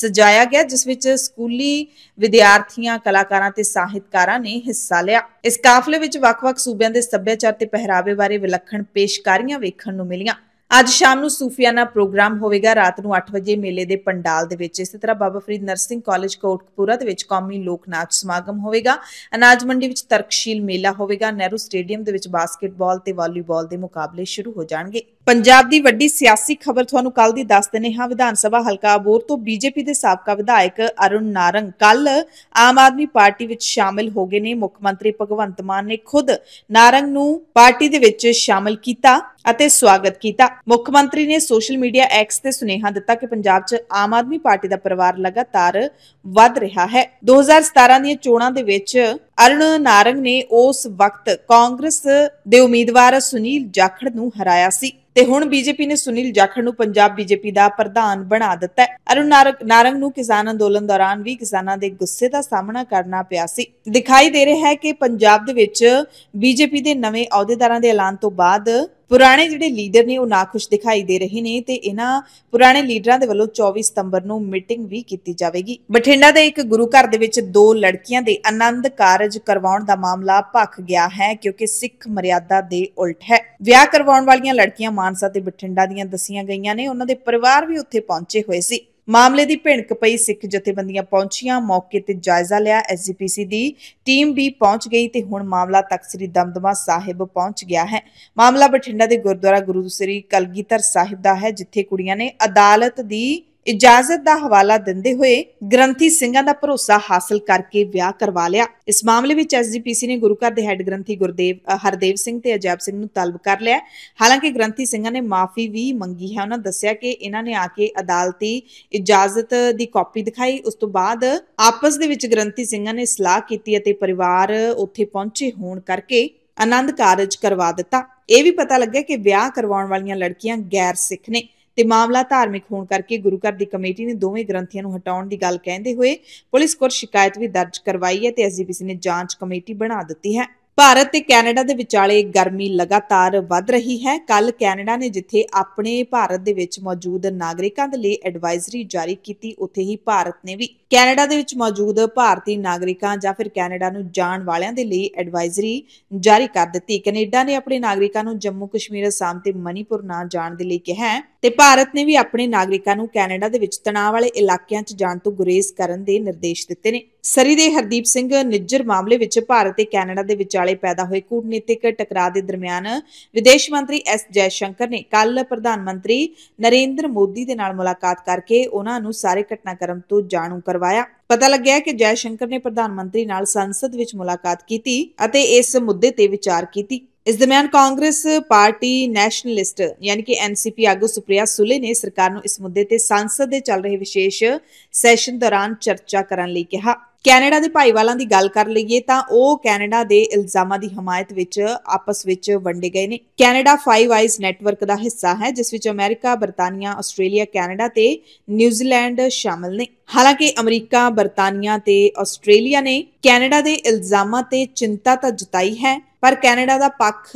ਸਜਾਇਆ ਗਿਆ ਜਿਸ ਵਿੱਚ ਸਕੂਲੀ ਵਿਦਿਆਰਥੀਆਂ ਕਲਾਕਾਰਾਂ ਤੇ ਸਾਹਿਤਕਾਰਾਂ ਨੇ ਹਿੱਸਾ ਲਿਆ ਇਸ ਕਾਫਲੇ ਵਿੱਚ ਵੱਖ-ਵੱਖ ਸੂਬਿਆਂ ਦੇ ਸੱਭਿਆਚਾਰ ਤੇ ਪਹਿਰਾਵੇ ਬਾਰੇ ਵਿਲੱਖਣ ਪੇਸ਼ਕਾਰੀਆਂ ਵੇਖਣ ਨੂੰ ਮਿਲੀਆਂ ਅੱਜ ਸ਼ਾਮ ਨੂੰ ਸੂਫੀਆਨਾ ਪ੍ਰੋਗਰਾਮ ਹੋਵੇਗਾ ਰਾਤ ਨੂੰ 8 ਵਜੇ ਮੇਲੇ ਦੇ ਪੰਡਾਲ ਦੇ ਵਿੱਚ ਇਸੇ ਤਰ੍ਹਾਂ ਬਾਬਾ ਫਰੀਦ ਨਰਸਿੰਗ ਕਾਲਜ ਕੋਟਕਪੂਰਾ ਦੇ ਵਿੱਚ ਕੌਮੀ ਲੋਕ ਨਾਚ ਸਮਾਗਮ ਹੋਵੇਗਾ ਅਨਾਜ ਮੰਡੀ ਵਿੱਚ ਤਰਕਸ਼ੀਲ ਮੇਲਾ ਹੋਵੇਗਾ ਨਹਿਰੂ ਸਟੇਡੀਅਮ ਦੇ ਵਿੱਚ ਬਾਸਕਟਬਾਲ ਤੇ ਵਾਲੀਬਾਲ ਦੇ ਮੁਕਾਬਲੇ ਸ਼ੁਰੂ ਹੋ ਜਾਣਗੇ ਪੰਜਾਬ ਦੀ ਵੱਡੀ ਸਿਆਸੀ ਖਬਰ ਤੁਹਾਨੂੰ ਕੱਲ ਦੀ ਦੱਸ ਦਿੰਨੇ ਹਾਂ ਵਿਧਾਨ ਸਭਾ ਹਲਕਾ ਅਬੋਰ ਤੋਂ ਬੀਜੇਪੀ ਦੇ ਸਾਬਕਾ ਵਿਧਾਇਕ ਅਰੁਣ ਨਾਰੰਗ ਕੱਲ ਆਮ ਆਦਮੀ ਪਾਰਟੀ ਵਿੱਚ ਸ਼ਾਮਿਲ ਹੋ ਗਏ ਨੇ ਮੁੱਖ ਮੰਤਰੀ ਭਗਵੰਤ ਮਾਨ ਨੇ ਖੁਦ ਨਾਰੰਗ ਨੂੰ ਪਾਰਟੀ ਦੇ ਵਿੱਚ ਸ਼ਾਮਿਲ ਕੀਤਾ ਅਤੇ ਸਵਾਗਤ ਕੀਤਾ ਮੁੱਖ ਮੰਤਰੀ ਨੇ ਸੋਸ਼ਲ ਮੀਡੀਆ ਐਕਸ ਤੇ ਸੁਨੇਹਾ ਦਿੱਤਾ ਕਿ ਪੰਜਾਬ 'ਚ ਆਮ ਆਦਮੀ ਪਾਰਟੀ ਦਾ ਪਰਿਵਾਰ ਲਗਾਤਾਰ ਵੱਧ ਰਿਹਾ ਹੈ 2017 ਦੀਆਂ ਚੋਣਾਂ ਦੇ ਵਿੱਚ ਅਰਣ ਨਾਰੰਗ ਨੇ ਉਸ ਵਕਤ ਕਾਂਗਰਸ ਦੇ ਉਮੀਦਵਾਰ ਸੁਨੀਲ ਜਾਖੜ ਨੂੰ ਹਰਾਇਆ ਸੀ ਤੇ ਹੁਣ ਬੀਜੇਪੀ ਨੇ ਸੁਨੀਲ ਜਾਖੜ ਨੂੰ ਪੰਜਾਬ ਬੀਜੇਪੀ ਦਾ ਪ੍ਰਧਾਨ ਬਣਾ ਦਿੱਤਾ ਹੈ ਅਰਣ ਨਾਰੰਗ ਨੂੰ ਕਿਸਾਨ ਅੰਦੋਲਨ ਦੌਰਾਨ ਵੀ ਕਿਸਾਨਾਂ ਦੇ ਗੁੱਸੇ ਦਾ ਸਾਹਮਣਾ ਕਰਨਾ ਪਿਆ ਸੀ ਦਿਖਾਈ ਦੇ ਰਿਹਾ ਹੈ ਕਿ ਪੰਜਾਬ ਦੇ ਵਿੱਚ ਬੀਜੇਪੀ ਦੇ ਨਵੇਂ ਅਹੁਦੇਦਾਰਾਂ ਦੇ ਐਲਾਨ ਤੋਂ ਬਾਅਦ ਪੁਰਾਣੇ ਜਿਹੜੇ ਲੀਡਰ ਨੇ ਉਹ ਨਾਖੁਸ਼ ਦਿਖਾਈ ਦੇ ਰਹੇ ਨੇ ਤੇ ਇਹਨਾਂ ਪੁਰਾਣੇ ਲੀਡਰਾਂ ਦੇ ਵੱਲੋਂ 24 ਸਤੰਬਰ ਨੂੰ ਮੀਟਿੰਗ ਵੀ ਕੀਤੀ ਜਾਵੇਗੀ ਬਠਿੰਡਾ ਦੇ ਇੱਕ ਗੁਰੂ ਘਰ ਦੇ ਵਿੱਚ ਦੋ ਲੜਕੀਆਂ ਦੇ ਆਨੰਦ ਕਾਰਜ ਕਰਵਾਉਣ ਦਾ ਮਾਮਲਾ ਭਖ ਗਿਆ ਹੈ ਕਿਉਂਕਿ ਸਿੱਖ ਮਰਿਆਦਾ ਦੇ ਉਲਟ ਹੈ ਵਿਆਹ ਕਰਵਾਉਣ ਵਾਲੀਆਂ ਲੜਕੀਆਂ ਮਾਨਸਾ ਤੇ ਬਠਿੰਡਾ ਦੀਆਂ ਦਸੀਆਂ ਗਈਆਂ ਨੇ ਉਹਨਾਂ ਦੇ ਪਰਿਵਾਰ ਵੀ ਉੱਥੇ ਪਹੁੰਚੇ ਹੋਏ ਸੀ ਮਾਮਲੇ ਦੀ ਭਿਣਕ ਪਈ ਸਿੱਖ ਜਥੇਬੰਦੀਆਂ ਪਹੁੰਚੀਆਂ ਮੌਕੇ ਤੇ ਜਾਇਜ਼ਾ ਲਿਆ ਐਸਜੀਪੀਸੀ ਦੀ ਟੀਮ ਵੀ ਪਹੁੰਚ ਗਈ ਤੇ ਹੁਣ ਮਾਮਲਾ ਤੱਕ ਸ੍ਰੀ ਦਮਦਮਾ ਸਾਹਿਬ ਪਹੁੰਚ ਗਿਆ ਹੈ ਮਾਮਲਾ ਬਠਿੰਡਾ ਦੇ ਗੁਰਦੁਆਰਾ ਗੁਰੂ ਸ੍ਰੀ ਕਲਗੀਧਰ ਸਾਹਿਬ ਦਾ ਹੈ ਜਿੱਥੇ ਕੁੜੀਆਂ ਨੇ ਅਦਾਲਤ ਦੀ ਇਜਾਜ਼ਤ ਦਾ ਹਵਾਲਾ ਦਿੰਦੇ ਹੋਏ ਗ੍ਰੰਥੀ ਸਿੰਘਾਂ ਦਾ ਭਰੋਸਾ ਹਾਸਲ ਕਰਕੇ ਵਿਆਹ ਕਰਵਾ ਲਿਆ ਇਸ ਮਾਮਲੇ ਵਿੱਚ ਐਸਜੀਪੀਸੀ ਨੇ ਗੁਰੂ ਘਰ ਦੇ ਹੈੱਡ ਗ੍ਰੰਥੀ ਗੁਰਦੇਵ ਹਰਦੇਵ ਸਿੰਘ ਤੇ ਅਜੈਬ ਸਿੰਘ ਨੂੰ ਤਲਬ ਕਰ ਲਿਆ ਹਾਲਾਂਕਿ ਗ੍ਰੰਥੀ ਸਿੰਘਾਂ ਨੇ ਮਾਫੀ ਵੀ ਮੰਗੀ ਹੈ ਉਹਨਾਂ ਦੱਸਿਆ ਕਿ ਇਹਨਾਂ ਨੇ ਆ ਕੇ ਅਦਾਲਤੀ ਇਜਾਜ਼ਤ ਦੀ ਕਾਪੀ ਦਿਖਾਈ ਉਸ ਤੋਂ ਬਾਅਦ ਆਪਸ ਦੇ ਵਿੱਚ ਗ੍ਰੰਥੀ ਸਿੰਘਾਂ ਨੇ ਸਲਾਹ ਕੀਤੀ ਅਤੇ ਪਰਿਵਾਰ ਉੱਥੇ ਪਹੁੰਚੇ ਹੋਣ ਕਰਕੇ ਆਨੰਦ ਕਾਰਜ ਕਰਵਾ ਦਿੱਤਾ ਇਹ ਵੀ ਪਤਾ ਲੱਗਿਆ ਕਿ ਵਿਆਹ ਕਰਵਾਉਣ ਵਾਲੀਆਂ ਲੜਕੀਆਂ ਗੈਰ ਸਿੱਖ ਨੇ ਤੇ ਮਾਮਲਾ ਧਾਰਮਿਕ ਹੋਣ ਕਰਕੇ ਗੁਰੂ ਘਰ ਦੀ ਕਮੇਟੀ ਨੇ ਦੋਵੇਂ ਗ੍ਰੰਥੀਆਂ ਨੂੰ ਹਟਾਉਣ ਦੀ ਗੱਲ ਕਹਿੰਦੇ ਹੋਏ ਪੁਲਿਸ ਕੋਲ ਸ਼ਿਕਾਇਤ ਵੀ ਦਰਜ ਕਰਵਾਈ ਹੈ ਤੇ ਐਸਜੀਪੀਸੀ ਨੇ ਜਾਂਚ ਕਮੇਟੀ ਬਣਾ ਦਿੱਤੀ ਹੈ ਭਾਰਤ ਤੇ ਕੈਨੇਡਾ ਦੇ ਵਿਚਾਲੇ ਗਰਮੀ ਲਗਾਤਾਰ ਵੱਧ ਰਹੀ ਹੈ ਕੱਲ ਕੈਨੇਡਾ ਨੇ ਜਿੱਥੇ ਆਪਣੇ ਭਾਰਤ ਦੇ ਵਿੱਚ ਮੌਜੂਦ ਨਾਗਰਿਕਾਂ ਦੇ ਲਈ ਐਡਵਾਈਜ਼ਰੀ ਜਾਰੀ ਕੀਤੀ ਉੱਥੇ ਹੀ ਭਾਰਤ ਨੇ ਵੀ ਕੈਨੇਡਾ ਦੇ ਵਿੱਚ ਮੌਜੂਦ ਭਾਰਤੀ ਨਾਗਰਿਕਾਂ ਜਾਂ ਫਿਰ ਕੈਨੇਡਾ ਨੂੰ ਜਾਣ ਵਾਲਿਆਂ ਦੇ ਲਈ ਐਡਵਾਈਜ਼ਰੀ ਜਾਰੀ ਕਰ ਦਿੱਤੀ ਕੈਨੇਡਾ ਨੇ ਆਪਣੇ ਨਾਗਰਿਕਾਂ ਨੂੰ ਜੰਮੂ ਕਸ਼ਮੀਰ ਅਸਾਮ ਤੇ ਮਨੀਪੁਰ ਨਾ ਜਾਣ ਦੇ ਲਈ ਕਿਹਾ ਤੇ ਭਾਰਤ ਨੇ ਵੀ ਆਪਣੇ ਨਾਗਰਿਕਾਂ ਨੂੰ ਕੈਨੇਡਾ ਦੇ ਵਿੱਚ ਤਣਾਅ ਵਾਲੇ ਇਲਾਕਿਆਂ 'ਚ ਜਾਣ ਤੋਂ ਗੁਰੇਜ਼ ਕਰਨ ਦੇ ਨਿਰਦੇਸ਼ ਦਿੱਤੇ ਨੇ ਸਰੀ ਦੇ ਹਰਦੀਪ ਸਿੰਘ ਨਿੱਜਰ ਮਾਮਲੇ ਵਿੱਚ ਭਾਰਤ ਤੇ ਕੈਨੇਡਾ ਦੇ ਵਿਚਾਲੇ ਪੈਦਾ ਹੋਏ ਕੂਟਨੀਤਿਕ ਟਕਰਾਅ ਦੇ ਦਰਮਿਆਨ ਵਿਦੇਸ਼ ਮੰਤਰੀ ਐਸ ਜੈ ਸ਼ੰਕਰ ਨੇ ਕੱਲ ਪ੍ਰਧਾਨ ਮੰਤਰੀ ਨਰਿੰਦਰ ਮੋਦੀ ਦੇ ਨਾਲ ਮੁਲਾਕਾਤ ਕਰਕੇ ਉਹਨਾਂ ਨੂੰ ਸਾਰੇ ਘਟਨਾਕ੍ਰਮ ਤੋਂ ਜਾਣੂ ਕਰਵਾਇਆ ਪਤਾ ਲੱਗਿਆ ਕਿ ਜੈ ਸ਼ੰਕਰ ਨੇ ਪ੍ਰਧਾਨ ਮੰਤਰੀ ਨਾਲ ਸੰਸਦ ਵਿੱਚ ਮੁਲਾਕਾਤ ਕੀਤੀ ਅਤੇ ਇਸ ਮੁੱਦੇ ਤੇ ਵਿਚਾਰ ਕੀਤੀ ਇਸ ਦਰਮਿਆਨ ਕਾਂਗਰਸ ਪਾਰਟੀ ਨੈਸ਼ਨਲਿਸਟ ਯਾਨੀ ਕਿ ਐਨਸੀਪੀ ਆਗੂ ਸੁਪ੍ਰਿਆ ਸੁਲੇ ਨੇ ਸਰਕਾਰ ਨੂੰ ਇਸ ਮੁੱਦੇ ਤੇ ਸੰਸਦ ਦੇ ਚੱਲ ਰਹੇ ਵਿਸ਼ੇਸ਼ ਸੈਸ਼ਨ ਦੌਰਾਨ ਚਰਚਾ ਕਰਨ ਲਈ ਕਿਹਾ ਕੈਨੇਡਾ ਦੇ ਭਾਈਵਾਲਾਂ ਦੀ ਗੱਲ ਕਰ ਲਈਏ ਤਾਂ ਉਹ ਕੈਨੇਡਾ ਦੇ ਇਲਜ਼ਾਮਾਂ ਦੀ ਹਮਾਇਤ ਵਿੱਚ ਆਪਸ ਵਿੱਚ ਵੰਡੇ ਗਏ ਨੇ ਕੈਨੇਡਾ 5 ਆਈਜ਼ ਨੈਟਵਰਕ ਦਾ ਹਿੱਸਾ ਹੈ ਜਿਸ ਵਿੱਚ ਅਮਰੀਕਾ, ਬਰਤਾਨੀਆ, ਆਸਟ੍ਰੇਲੀਆ, ਕੈਨੇਡਾ ਤੇ ਨਿਊਜ਼ੀਲੈਂਡ ਸ਼ਾਮਲ ਨੇ ਹਾਲਾਂਕਿ ਅਮਰੀਕਾ, ਬਰਤਾਨੀਆ ਤੇ ਆਸਟ੍ਰੇਲੀਆ ਨੇ ਕੈਨੇਡਾ ਦੇ ਇਲਜ਼ਾਮਾਂ ਤੇ ਚਿੰਤਾ ਤਾਂ ਜਤਾਈ ਹੈ ਪਰ ਕੈਨੇਡਾ ਦਾ ਪੱਖ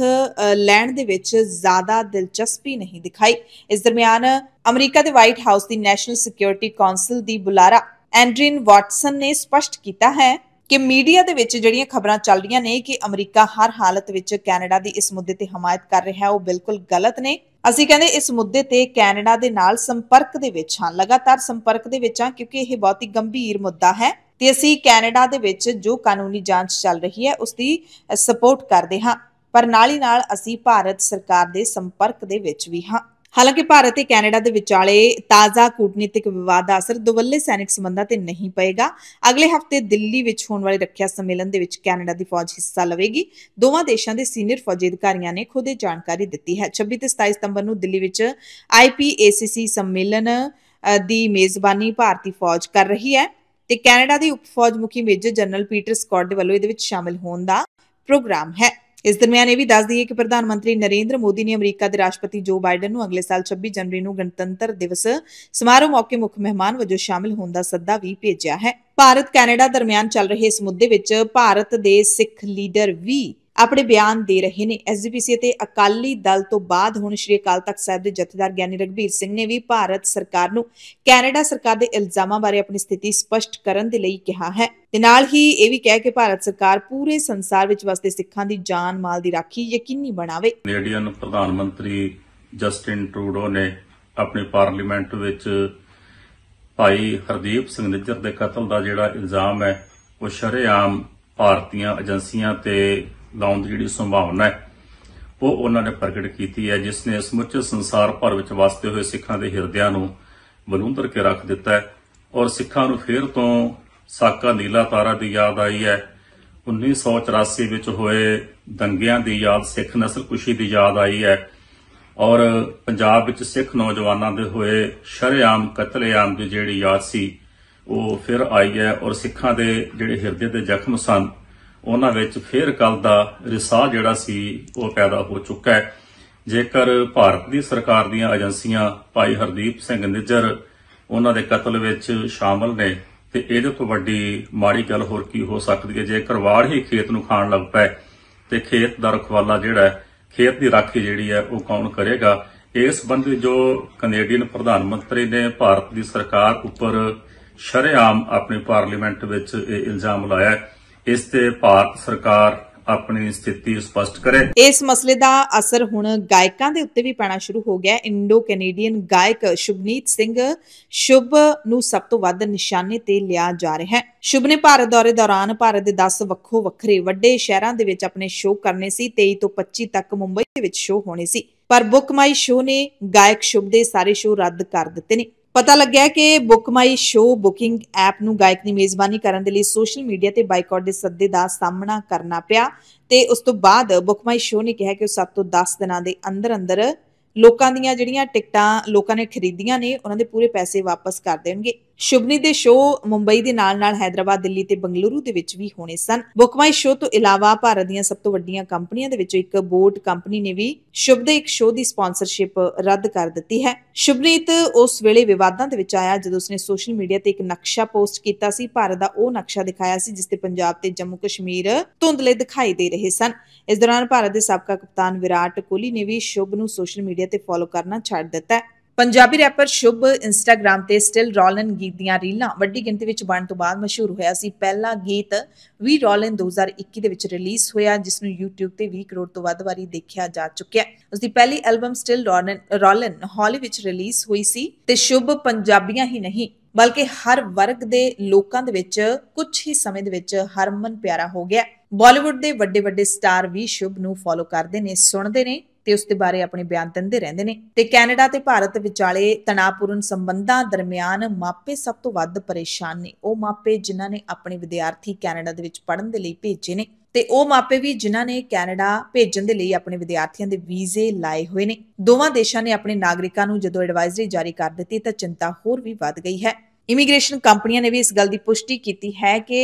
ਲੈਣ ਦੇ ਵਿੱਚ ਜ਼ਿਆਦਾ ਦਿਲਚਸਪੀ ਨਹੀਂ ਦਿਖਾਈ ਇਸ ਦਰਮਿਆਨ ਅਮਰੀਕਾ ਦੇ ਵਾਈਟ ਹਾਊਸ ਦੀ ਨੈਸ਼ਨਲ ਸਿਕਿਉਰਿਟੀ ਕਾਉਂਸਲ ਦੀ ਬੁਲਾਰਾ ਐਂਡਰਿਨ ਵਾਟਸਨ ਨੇ ਸਪਸ਼ਟ ਕੀਤਾ ਹੈ ਕਿ ਮੀਡੀਆ ਦੇ ਵਿੱਚ ਜਿਹੜੀਆਂ ਖਬਰਾਂ ਚੱਲ ਰਹੀਆਂ ਨੇ ਕਿ ਅਮਰੀਕਾ ਹਰ ਹਾਲਤ ਵਿੱਚ ਕੈਨੇਡਾ ਦੀ ਇਸ ਮੁੱਦੇ ਤੇ ਹਮਾਇਤ ਕਰ ਰਿਹਾ ਹੈ ਉਹ ਬਿਲਕੁਲ ਗਲਤ ਨੇ ਅਸੀਂ ਕਹਿੰਦੇ ਇਸ ਮੁੱਦੇ ਤੇ ਕੈਨੇਡਾ ਦੇ ਨਾਲ ਸੰਪਰਕ ਦੇ ਵਿੱਚ ਹਾਂ ਲਗਾਤਾਰ ਸੰਪਰਕ ਦੇ ਵਿੱਚ ਹਾਂ ਕਿਉਂਕਿ ਇਹ ਬਹੁਤ ਹੀ ਗੰਭੀਰ ਮੁੱਦਾ ਹੈ ਤੇ ਅਸੀਂ ਕੈਨੇਡਾ ਦੇ ਵਿੱਚ ਜੋ ਕਾਨੂੰਨੀ ਜਾਂਚ ਚੱਲ ਰਹੀ ਹੈ ਉਸ ਦੀ ਸਪੋਰਟ ਕਰਦੇ ਹਾਂ ਪਰ ਨਾਲ ਹੀ ਨਾਲ ਅਸੀਂ ਭਾਰਤ ਸਰਕਾਰ ਦੇ ਸੰਪਰਕ ਦੇ ਵਿੱਚ ਵੀ ਹਾਂ ਹਾਲਾਂਕਿ ਭਾਰਤ ਤੇ ਕੈਨੇਡਾ ਦੇ ਵਿਚਾਲੇ ਤਾਜ਼ਾ ਕੂਟਨੀਤਿਕ ਵਿਵਾਦ ਦਾ ਅਸਰ ਦੁਵੱਲੇ ਸੈਨਿਕ ਸੰਬੰਧਾਂ ਤੇ ਨਹੀਂ ਪਏਗਾ ਅਗਲੇ ਹਫਤੇ ਦਿੱਲੀ ਵਿੱਚ ਹੋਣ ਵਾਲੇ ਰੱਖਿਆ ਸੰਮੇਲਨ ਦੇ ਵਿੱਚ ਕੈਨੇਡਾ ਦੀ ਫੌਜ ਹਿੱਸਾ ਲਵੇਗੀ ਦੋਵਾਂ ਦੇਸ਼ਾਂ ਦੇ ਸੀਨੀਅਰ ਫੌਜੀ ਅਧਿਕਾਰੀਆਂ ਨੇ ਖੁਦ ਇਹ ਜਾਣਕਾਰੀ ਦਿੱਤੀ ਹੈ 26 ਤੇ 27 ਸਤੰਬਰ ਨੂੰ ਦਿੱਲੀ ਵਿੱਚ ਆਈਪੀਏਸੀਸੀ ਸੰਮੇਲਨ ਦੀ ਮੇਜ਼ਬਾਨੀ ਭਾਰਤੀ ਫੌਜ ਕਰ ਰਹੀ ਹੈ ਤੇ ਕੈਨੇਡਾ ਦੇ ਉਪ ਫੌਜ ਮੁਖੀ ਮੇਜਰ ਜਨਰਲ ਪੀਟਰ ਸਕਾਟ ਦੇ ਵੱਲੋਂ ਇਹਦੇ ਵਿੱਚ ਸ਼ਾਮਲ ਹੋਣ ਦਾ ਪ੍ਰੋਗਰਾਮ ਹੈ ਇਸ ਦਰਮਿਆਨ ਇਹ ਵੀ ਦੱਸ ਦਈਏ ਕਿ ਪ੍ਰਧਾਨ ਮੰਤਰੀ ਨਰਿੰਦਰ ਮੋਦੀ ਨੇ ਅਮਰੀਕਾ ਦੇ ਰਾਸ਼ਟਰਪਤੀ ਜੋ ਬਾਈਡਨ ਨੂੰ ਅਗਲੇ ਸਾਲ 26 ਜਨਵਰੀ ਨੂੰ ਗਣਤੰਤਰ ਦਿਵਸ ਸਮਾਰੋਹ ਮੌਕੇ ਮੁੱਖ ਮਹਿਮਾਨ ਵਜੋਂ ਸ਼ਾਮਿਲ ਹੋਣ ਦਾ ਸੱਦਾ ਵੀ ਭੇਜਿਆ ਹੈ ਭਾਰਤ ਕੈਨੇਡਾ ਦਰਮਿਆਨ ਚੱਲ ਰਹੇ ਇਸ ਮੁੱਦੇ ਵਿੱਚ ਭਾਰਤ ਦੇ ਸਿੱਖ ਲੀਡਰ ਵੀ ਆਪਣੇ ਬਿਆਨ ਦੇ ਰਹੇ ਨੇ ਐਸਜੀਪੀਸੀ ਅਤੇ ਅਕਾਲੀ ਦਲ ਤੋਂ ਬਾਅਦ ਹੁਣ ਸ਼੍ਰੀ ਅਕਾਲ ਤਖਤ ਸਾਹਿਬ ਦੇ ਜਥੇਦਾਰ ਗਿਆਨੀ ਰਗਬੀਰ ਸਿੰਘ ਨੇ ਵੀ ਭਾਰਤ ਸਰਕਾਰ ਨੂੰ ਕੈਨੇਡਾ ਸਰਕਾਰ ਦੇ ਇਲਜ਼ਾਮਾਂ ਬਾਰੇ ਆਪਣੀ ਸਥਿਤੀ ਸਪਸ਼ਟ ਕਰਨ ਦੇ ਲਈ ਕਿਹਾ ਹੈ ਤੇ ਨਾਲ ਹੀ ਇਹ ਵੀ ਕਹਿ ਕੇ ਭਾਰਤ ਸਰਕਾਰ ਪੂਰੇ ਸੰਸਾਰ ਵਿੱਚ ਵਸਦੇ ਸਿੱਖਾਂ ਦੀ ਜਾਨ ਮਾਲ ਦੀ ਰਾਖੀ ਯਕੀਨੀ ਬਣਾਵੇ ਕੈਨੇਡੀਅਨ ਪ੍ਰਧਾਨ ਮੰਤਰੀ ਜਸਟਿਨ ਟਰੂਡੋ ਨੇ ਆਪਣੇ ਪਾਰਲੀਮੈਂਟ ਵਿੱਚ ਭਾਈ ਹਰਦੀਪ ਸਿੰਘ ਨਿੱਜਰ ਦੇ ਕਤਲ ਦਾ ਜਿਹੜਾ ਇਲਜ਼ਾਮ ਹੈ ਉਹ ਸ਼ਰੇਆਮ ਭਾਰਤੀਆਂ ਏਜੰਸੀਆਂ ਤੇ ਲਾਉਣ ਦੀ ਜਿਹੜੀ ਸੰਭਾਵਨਾ ਹੈ ਉਹ ਉਹਨਾਂ ਨੇ ਪ੍ਰਗਟ ਕੀਤੀ ਹੈ ਜਿਸ ਨੇ ਸਮੁੱਚੇ ਸੰਸਾਰ ਭਰ ਵਿੱਚ ਵਸਦੇ ਹੋਏ ਸਿੱਖਾਂ ਦੇ ਹਿਰਦਿਆਂ ਨੂੰ ਬਲੂੰਦਰ ਕੇ ਰੱਖ ਦਿੱਤਾ ਹੈ ਔਰ ਸਿੱਖਾਂ ਨੂੰ ਫੇਰ ਤੋਂ ਸਾਕਾ ਨੀਲਾ ਤਾਰਾ ਦੀ ਯਾਦ ਆਈ ਹੈ 1984 ਵਿੱਚ ਹੋਏ ਦੰਗਿਆਂ ਦੀ ਯਾਦ ਸਿੱਖ ਨਸਲ ਕੁਸ਼ੀ ਦੀ ਯਾਦ ਆਈ ਹੈ ਔਰ ਪੰਜਾਬ ਵਿੱਚ ਸਿੱਖ ਨੌਜਵਾਨਾਂ ਦੇ ਹੋਏ ਸ਼ਰਿਆਮ ਕਤਲੇਆਮ ਦੀ ਜਿਹੜੀ ਯਾਦ ਸੀ ਉਹ ਫਿਰ ਆਈ ਹੈ ਔਰ ਸਿੱਖਾਂ ਦੇ ਜਿਹੜੇ ਹਿਰਦੇ ਦੇ ਜ਼ਖਮ ਸਨ ਉਹਨਾਂ ਵਿੱਚ ਫੇਰ ਕੱਲ ਦਾ ਰਿਸਾ ਜਿਹੜਾ ਸੀ ਉਹ ਪੈਦਾ ਹੋ ਚੁੱਕਾ ਹੈ ਜੇਕਰ ਭਾਰਤ ਦੀ ਸਰਕਾਰ ਦੀਆਂ ਏਜੰਸੀਆਂ ਭਾਈ ਹਰਦੀਪ ਸਿੰਘ ਨਿੱਜਰ ਉਹਨਾਂ ਦੇ ਕਤਲ ਵਿੱਚ ਸ਼ਾਮਲ ਨੇ ਤੇ ਇਹਦੇ ਤੋਂ ਵੱਡੀ ਮਾੜੀ ਗੱਲ ਹੋਰ ਕੀ ਹੋ ਸਕਦੀ ਹੈ ਜੇਕਰ ਵਾੜ ਹੀ ਖੇਤ ਨੂੰ ਖਾਣ ਲੱਗ ਪਏ ਤੇ ਖੇਤ ਦਾ ਰਖਵਾਲਾ ਜਿਹੜਾ ਹੈ ਖੇਤ ਦੀ ਰਾਖੀ ਜਿਹੜੀ ਹੈ ਉਹ ਕੌਣ ਕਰੇਗਾ ਇਸ ਸੰਬੰਧੀ ਜੋ ਕੈਨੇਡੀਅਨ ਪ੍ਰਧਾਨ ਮੰਤਰੀ ਨੇ ਭਾਰਤ ਦੀ ਸਰਕਾਰ ਉੱਪਰ ਸ਼ਰੇਆਮ ਆਪਣੇ ਪਾਰਲੀਮੈਂਟ ਵਿੱਚ ਇਹ ਇਲਜ਼ਾਮ ਲਾਇਆ ਇਸ ਤੇ ਭਾਰਤ ਸਰਕਾਰ ਆਪਣੀ ਸਥਿਤੀ ਸਪਸ਼ਟ ਕਰੇ ਇਸ ਮਸਲੇ ਦਾ ਅਸਰ ਹੁਣ ਗਾਇਕਾਂ ਦੇ ਉੱਤੇ ਵੀ ਪੈਣਾ ਸ਼ੁਰੂ ਹੋ ਗਿਆ ਇੰਡੋ ਕੈਨੇਡੀਅਨ ਗਾਇਕ ਸ਼ੁਭਨੀਤ ਸਿੰਘ ਸ਼ੁਭ ਨੂੰ ਸਭ ਤੋਂ ਵੱਧ ਨਿਸ਼ਾਨੇ ਤੇ ਲਿਆ ਜਾ ਰਿਹਾ ਹੈ ਸ਼ੁਭ ਨੇ ਭਾਰਤ ਦੌਰੇ ਦੌਰਾਨ ਭਾਰਤ ਦੇ 10 ਵੱਖੋ ਵੱਖਰੇ ਵੱਡੇ ਸ਼ਹਿਰਾਂ ਦੇ ਵਿੱਚ ਆਪਣੇ ਸ਼ੋਅ ਕਰਨੇ ਸੀ 23 ਤੋਂ 25 ਤੱਕ ਮੁੰਬਈ ਦੇ ਵਿੱਚ ਸ਼ੋਅ ਹੋਣੇ ਸੀ ਪਰ ਬੁੱਕ ਮਾਈ ਸ਼ੋਅ ਨੇ ਗਾਇਕ ਸ਼ੁਭ ਦੇ ਸਾਰੇ ਸ਼ੋਅ ਰੱਦ ਕਰ ਦਿੱਤੇ ਨੇ ਪਤਾ ਲੱਗਿਆ ਕਿ Book My Show booking app ਨੂੰ ਗਾਇਕ ਦੀ ਮੇਜ਼ਬਾਨੀ ਕਰਨ ਦੇ ਲਈ ਸੋਸ਼ਲ ਮੀਡੀਆ ਤੇ ਬਾਈਕਾਟ ਦੇ ਸੱਦੇ ਦਾ ਸਾਹਮਣਾ ਕਰਨਾ ਪਿਆ ਤੇ ਉਸ ਤੋਂ ਬਾਅਦ ਬੁੱਕ ਮਾਈ ਸ਼ੋ ਨੇ ਕਿਹਾ ਕਿ ਉਹ 7 ਤੋਂ 10 ਦਿਨਾਂ ਦੇ ਅੰਦਰ ਅੰਦਰ ਲੋਕਾਂ ਦੀਆਂ ਜਿਹੜੀਆਂ ਟਿਕਟਾਂ ਲੋਕਾਂ ਨੇ ਖਰੀਦੀਆਂ ਨੇ ਉਹਨਾਂ ਦੇ ਪੂਰੇ ਪੈਸੇ ਵਾਪਸ ਕਰ ਦੇਣਗੇ ਸ਼ੁਭਨੀ ਦੇ ਸ਼ੋਅ ਮੁੰਬਈ ਦੇ ਨਾਲ-ਨਾਲ ਹైదరాబాద్ ਦਿੱਲੀ ਤੇ ਬੰਗਲੁਰੂ ਦੇ ਵਿੱਚ ਵੀ ਹੋਣੇ ਸਨ ਬੁੱਕਮਾਈ ਸ਼ੋਅ ਤੋਂ ਇਲਾਵਾ ਭਾਰਤ ਦੀਆਂ ਸਭ ਤੋਂ ਵੱਡੀਆਂ ਕੰਪਨੀਆਂ ਦੇ ਵਿੱਚੋਂ ਇੱਕ ਬੋਟ ਕੰਪਨੀ ਨੇ ਵੀ ਸ਼ੁਭ ਦੇ ਇੱਕ ਸ਼ੋਅ ਦੀ ਸਪਾਂਸਰਸ਼ਿਪ ਰੱਦ ਕਰ ਦਿੱਤੀ ਹੈ ਸ਼ੁਭਨੀਤ ਉਸ ਵੇਲੇ ਵਿਵਾਦਾਂ ਦੇ ਵਿੱਚ ਆਇਆ ਜਦੋਂ ਉਸਨੇ ਸੋਸ਼ਲ ਮੀਡੀਆ ਤੇ ਇੱਕ ਨਕਸ਼ਾ ਪੋਸਟ ਕੀਤਾ ਸੀ ਭਾਰਤ ਦਾ ਉਹ ਨਕਸ਼ਾ ਦਿਖਾਇਆ ਸੀ ਜਿਸ ਤੇ ਪੰਜਾਬ ਤੇ ਜੰਮੂ ਕਸ਼ਮੀਰ ਧੁੰਦਲੇ ਦਿਖਾਈ ਦੇ ਰਹੇ ਸਨ ਇਸ ਦੌਰਾਨ ਭਾਰਤ ਦੇ ਸਾਬਕਾ ਕਪਤਾਨ ਵਿਰਾਟ ਕੋਹਲੀ ਨੇ ਵੀ ਸ਼ੁਭ ਨੂੰ ਸੋਸ਼ਲ ਮੀਡੀਆ ਤੇ ਫੋਲੋ ਕਰਨਾ ਛੱਡ ਦਿੱਤਾ ਪੰਜਾਬੀ ਰੈਪਰ ਸ਼ੁਭ ਇੰਸਟਾਗ੍ਰam ਤੇ ਸਟਿਲ ਰੋਲਨ ਗੀਤ ਦੀਆਂ ਰੀਲਾਂ ਵੱਡੀ ਗਿਣਤੀ ਵਿੱਚ ਬਣਨ ਤੋਂ ਬਾਅਦ ਮਸ਼ਹੂਰ ਹੋਇਆ ਸੀ ਪਹਿਲਾ ਗੀਤ ਵੀ ਰੋਲਨ 2021 ਦੇ ਵਿੱਚ ਰਿਲੀਜ਼ ਹੋਇਆ ਜਿਸ ਨੂੰ YouTube ਤੇ 20 ਕਰੋੜ ਤੋਂ ਵੱਧ ਵਾਰੀ ਦੇਖਿਆ ਜਾ ਚੁੱਕਿਆ ਉਸ ਦੀ ਪਹਿਲੀ ਐਲਬਮ ਸਟਿਲ ਰੋਲਨ ਰੋਲਨ ਹਾਲੀ ਵਿੱਚ ਰਿਲੀਜ਼ ਹੋਈ ਸੀ ਤੇ ਸ਼ੁਭ ਪੰਜਾਬੀਆਂ ਹੀ ਨਹੀਂ ਬਲਕਿ ਹਰ ਵਰਗ ਦੇ ਲੋਕਾਂ ਦੇ ਵਿੱਚ ਕੁਝ ਹੀ ਸਮੇਂ ਦੇ ਵਿੱਚ ਹਰਮਨ ਪਿਆਰਾ ਹੋ ਗਿਆ ਬਾਲੀਵੁੱਡ ਦੇ ਵੱਡੇ ਵੱਡੇ ਸਟਾਰ ਵੀ ਸ਼ੁਭ ਨੂੰ ਫੋਲੋ ਕਰਦੇ ਨੇ ਸੁਣਦੇ ਨੇ ਤੇ ਉਸ ਦੇ ਬਾਰੇ ਆਪਣੇ ਬਿਆਨ ਦਿੰਦੇ ਰਹਿੰਦੇ ਨੇ ਤੇ ਕੈਨੇਡਾ ਤੇ ਭਾਰਤ ਵਿਚਾਲੇ ਤਣਾਅਪੂਰਨ ਸੰਬੰਧਾਂ ਦਰਮਿਆਨ ਮਾਪੇ ਸਭ ਤੋਂ ਵੱਧ ਪਰੇਸ਼ਾਨ ਨੇ ਉਹ ਮਾਪੇ ਜਿਨ੍ਹਾਂ ਨੇ ਆਪਣੇ ਵਿਦਿਆਰਥੀ ਕੈਨੇਡਾ ਦੇ ਵਿੱਚ ਪੜ੍ਹਨ ਦੇ ਲਈ ਭੇਜੇ ਨੇ ਤੇ ਉਹ ਮਾਪੇ ਵੀ ਜਿਨ੍ਹਾਂ ਨੇ ਕੈਨੇਡਾ ਭੇਜਣ ਦੇ ਲਈ ਆਪਣੇ ਵਿਦਿਆਰਥੀਆਂ ਦੇ ਵੀਜ਼ੇ ਲਾਏ ਹੋਏ ਨੇ ਦੋਵਾਂ ਦੇਸ਼ਾਂ ਨੇ ਆਪਣੇ ਨਾਗਰਿਕਾਂ ਨੂੰ ਜਦੋਂ ਐਡਵਾਈਜ਼ਰੀ ਜਾਰੀ ਕਰ ਦਿੱਤੀ ਤਾਂ ਚਿੰਤਾ ਹੋਰ ਵੀ ਵੱਧ ਗਈ ਹੈ ਇਮੀਗ੍ਰੇਸ਼ਨ ਕੰਪਨੀਆਂ ਨੇ ਵੀ ਇਸ ਗੱਲ ਦੀ ਪੁਸ਼ਟੀ ਕੀਤੀ ਹੈ ਕਿ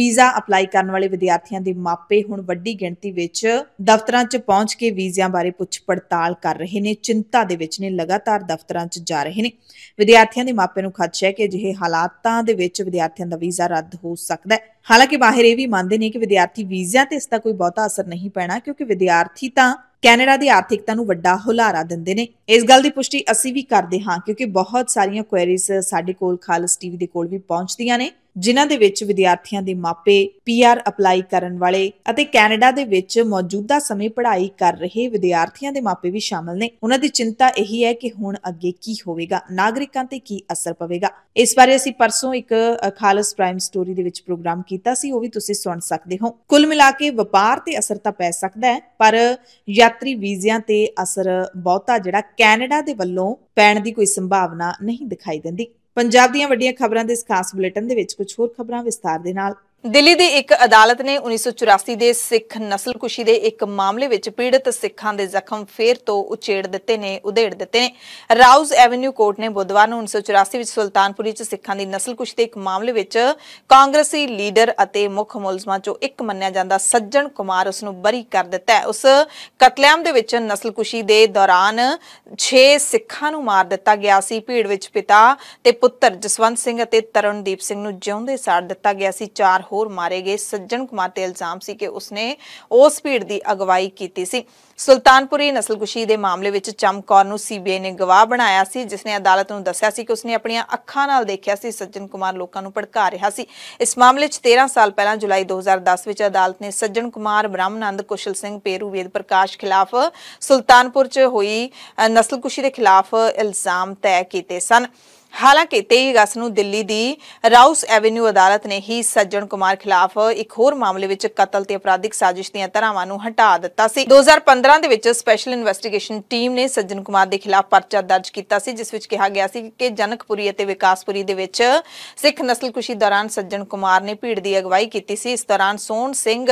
ਵੀਜ਼ਾ ਅਪਲਾਈ ਕਰਨ ਵਾਲੇ ਵਿਦਿਆਰਥੀਆਂ ਦੇ ਮਾਪੇ ਹੁਣ ਵੱਡੀ ਗਿਣਤੀ ਵਿੱਚ ਦਫ਼ਤਰਾਂ 'ਚ ਪਹੁੰਚ ਕੇ ਵੀਜ਼ਿਆਂ ਬਾਰੇ ਪੁੱਛ ਪੜਤਾਲ ਕਰ ਰਹੇ ਨੇ ਚਿੰਤਾ ਦੇ ਵਿੱਚ ਨੇ ਲਗਾਤਾਰ ਦਫ਼ਤਰਾਂ 'ਚ ਜਾ ਰਹੇ ਨੇ ਵਿਦਿਆਰਥੀਆਂ ਦੇ ਮਾਪੇ ਨੂੰ ਖਦਸ਼ਾ ਹੈ ਕਿ ਅਜਿਹੇ ਹਾਲਾਤਾਂ ਦੇ ਵਿੱਚ ਵਿਦਿਆਰਥੀਆਂ ਦਾ ਵੀਜ਼ਾ ਰੱਦ ਹੋ ਸਕਦਾ ਹੈ ਹਾਲਾਂਕਿ ਬਾਹਰ ਇਹ ਵੀ ਮੰਨਦੇ ਨੇ ਕਿ ਵਿਦਿਆਰਥੀ ਵੀਜ਼ਿਆਂ ਤੇ ਇਸ ਦਾ ਕੋਈ ਬਹੁਤਾ ਅਸਰ ਨਹੀਂ ਪੈਣਾ ਕਿਉਂਕਿ ਵਿਦਿਆਰਥੀ ਤਾਂ ਕੈਨੇਡਾ ਦੀ ਆਰਥਿਕਤਾ ਨੂੰ ਵੱਡਾ ਹੁਲਾਰਾ ਦਿੰਦੇ ਨੇ ਇਸ ਗੱਲ ਦੀ ਪੁਸ਼ਟੀ ਅਸੀਂ ਵੀ ਕਰਦੇ ਹਾਂ ਕਿਉਂਕਿ ਬਹੁਤ ਸਾਰੀਆਂ ਕੁਐਰੀਜ਼ ਸਾਡੇ ਕੋਲ ਖਾਲਸ ਟੀਵੀ ਦੇ ਕੋਲ ਵੀ ਪਹੁੰਚਦੀਆਂ ਨੇ ਜਿਨ੍ਹਾਂ ਦੇ ਵਿੱਚ ਵਿਦਿਆਰਥੀਆਂ ਦੇ ਮਾਪੇ ਪੀਆਰ ਅਪਲਾਈ ਕਰਨ ਵਾਲੇ ਅਤੇ ਕੈਨੇਡਾ ਦੇ ਵਿੱਚ ਮੌਜੂਦਾ ਸਮੇਂ ਪੜ੍ਹਾਈ ਕਰ ਰਹੇ ਵਿਦਿਆਰਥੀਆਂ ਦੇ ਮਾਪੇ ਵੀ ਸ਼ਾਮਲ ਨੇ ਉਹਨਾਂ ਦੀ ਚਿੰਤਾ ਇਹੀ ਹੈ ਕਿ ਹੁਣ ਅੱਗੇ ਕੀ ਹੋਵੇਗਾ ਨਾਗਰਿਕਾਂ ਤੇ ਕੀ ਅਸਰ ਪਵੇਗਾ ਇਸ ਬਾਰੇ ਅਸੀਂ ਪਰਸੋਂ ਇੱਕ ਖਾਲਸ ਪ੍ਰਾਈਮ ਸਟੋਰੀ ਦੇ ਵਿੱਚ ਪ੍ਰੋਗਰਾਮ ਕੀਤਾ ਸੀ ਉਹ ਵੀ ਤੁਸੀਂ ਸੁਣ ਸਕਦੇ ਹੋ ਕੁੱਲ ਮਿਲਾ ਕੇ ਵਪਾਰ ਤੇ ਅਸਰ ਤਾਂ ਪੈ ਸਕਦਾ ਹੈ ਪਰ ਯਾਤਰੀ ਵੀਜ਼ਿਆਂ ਤੇ ਅਸਰ ਬਹੁਤਾ ਜਿਹੜਾ ਕੈਨੇਡਾ ਦੇ ਵੱਲੋਂ ਪੈਣ ਦੀ ਕੋਈ ਸੰਭਾਵਨਾ ਨਹੀਂ ਦਿਖਾਈ ਦਿੰਦੀ ਪੰਜਾਬ ਦੀਆਂ ਵੱਡੀਆਂ ਖਬਰਾਂ ਦੇ ਇਸ ਖਾਸ ਬੁਲੇਟਿਨ ਦੇ ਵਿੱਚ ਕੁਝ ਹੋਰ ਖਬਰਾਂ ਵਿਸਤਾਰ ਦੇ ਨਾਲ ਦਿੱਲੀ ਦੀ ਇੱਕ ਅਦਾਲਤ ਨੇ 1984 ਦੇ ਸਿੱਖ ਨਸਲਕੁਸ਼ੀ ਦੇ ਇੱਕ ਮਾਮਲੇ ਵਿੱਚ ਪੀੜਤ ਸਿੱਖਾਂ ਦੇ ਜ਼ਖਮ ਫੇਰ ਤੋਂ ਉਚੇੜ ਦਿੱਤੇ ਨੇ ਉਧੇੜ ਦਿੱਤੇ ਨੇ ਰਾਉਜ਼ ਐਵੇਨਿਊ ਕੋਰਟ ਨੇ ਬੁੱਧਵਾਰ ਨੂੰ 1984 ਵਿੱਚ ਸੁਲਤਾਨਪੁਰੀ 'ਚ ਸਿੱਖਾਂ ਦੀ ਨਸਲਕੁਸ਼ੀ ਦੇ ਇੱਕ ਮਾਮਲੇ ਵਿੱਚ ਕਾਂਗਰਸੀ ਲੀਡਰ ਅਤੇ ਮੁੱਖ ਮੁਲਜ਼ਮਾਂ 'ਚੋਂ ਇੱਕ ਮੰਨਿਆ ਜਾਂਦਾ ਸੱਜਣ ਕੁਮਾਰ ਉਸ ਨੂੰ ਬਰੀ ਕਰ ਦਿੱਤਾ ਉਸ ਕਤਲੇਆਮ ਦੇ ਵਿੱਚ ਨਸਲਕੁਸ਼ੀ ਦੇ ਦੌਰਾਨ 6 ਸਿੱਖਾਂ ਨੂੰ ਮਾਰ ਦਿੱਤਾ ਗਿਆ ਸੀ ਭੀੜ ਵਿੱਚ ਪਿਤਾ ਤੇ ਪੁੱਤਰ ਜਸਵੰਤ ਸਿੰਘ ਅਤੇ ਤਰਨਦੀਪ ਸਿੰਘ ਨੂੰ ਜਿਉਂਦੇ ਸਾੜ ਦਿੱਤਾ ਗਿਆ ਸੀ 4 ਹੋਰ ਮਾਰੇ ਗਏ ਸੱਜਣ ਕੁਮਾਰ ਤੇ ਇਲਜ਼ਾਮ ਸੀ ਕਿ ਉਸਨੇ ਉਸ ਭੀੜ ਦੀ ਅਗਵਾਈ ਕੀਤੀ ਸੀ ਸੁਲਤਾਨਪੁਰੀ ਨਸਲਕੁਸ਼ੀ ਦੇ ਮਾਮਲੇ ਵਿੱਚ ਚਮਕੌਰ ਨੂੰ ਸੀਬੀਆਈ ਨੇ ਗਵਾਹ ਬਣਾਇਆ ਸੀ ਜਿਸ ਨੇ ਅਦਾਲਤ ਨੂੰ ਦੱਸਿਆ ਸੀ ਕਿ ਉਸਨੇ ਆਪਣੀਆਂ ਅੱਖਾਂ ਨਾਲ ਦੇਖਿਆ ਸੀ ਸੱਜਣ ਕੁਮਾਰ ਲੋਕਾਂ ਨੂੰ ਭੜਕਾ ਰਿਹਾ ਸੀ ਇਸ ਮਾਮਲੇ 'ਚ 13 ਸਾਲ ਪਹਿਲਾਂ ਜੁਲਾਈ 2010 ਵਿੱਚ ਅਦਾਲਤ ਨੇ ਸੱਜਣ ਕੁਮਾਰ ਬ੍ਰਹਮਨੰਦ ਕੁਸ਼ਲ ਸਿੰਘ ਪੇਰੂ ਵੇਦ ਪ੍ਰਕਾਸ਼ ਖਿਲਾਫ ਸੁਲਤਾਨਪੁਰ 'ਚ ਹੋਈ ਨਸਲਕੁਸ਼ੀ ਦੇ ਖਿਲਾਫ ਇਲਜ਼ਾਮ ਤੈਅ ਕੀਤੇ ਸਨ ਹਾਲਾਂਕਿ 23 ਅਗਸਤ ਨੂੰ ਦਿੱਲੀ ਦੀ ਰਾਉਸ ਐਵੇਨਿਊ ਅਦਾਲਤ ਨੇ ਹੀ ਸੱਜਣ ਕੁਮਾਰ ਖਿਲਾਫ ਇੱਕ ਹੋਰ ਮਾਮਲੇ ਵਿੱਚ ਕਤਲ ਤੇ ਅਪਰਾਧਿਕ ਸਾਜ਼ਿਸ਼ ਦੀਆਂ ਧਾਰਾਵਾਂ ਨੂੰ ਹਟਾ ਦਿੱਤਾ ਸੀ 2015 ਦੇ ਵਿੱਚ ਸਪੈਸ਼ਲ ਇਨਵੈਸਟੀਗੇਸ਼ਨ ਟੀਮ ਨੇ ਸੱਜਣ ਕੁਮਾਰ ਦੇ ਖਿਲਾਫ ਪਰਚਾ ਦਰਜ ਕੀਤਾ ਸੀ ਜਿਸ ਵਿੱਚ ਕਿਹਾ ਗਿਆ ਸੀ ਕਿ ਜਨਕਪੁਰੀ ਅਤੇ ਵਿਕਾਸਪੁਰੀ ਦੇ ਵਿੱਚ ਸਿੱਖ ਨਸਲਕੁਸ਼ੀ ਦੌਰਾਨ ਸੱਜਣ ਕੁਮਾਰ ਨੇ ਭੀੜ ਦੀ ਅਗਵਾਈ ਕੀਤੀ ਸੀ ਇਸ ਦੌਰਾਨ ਸੋਨ ਸਿੰਘ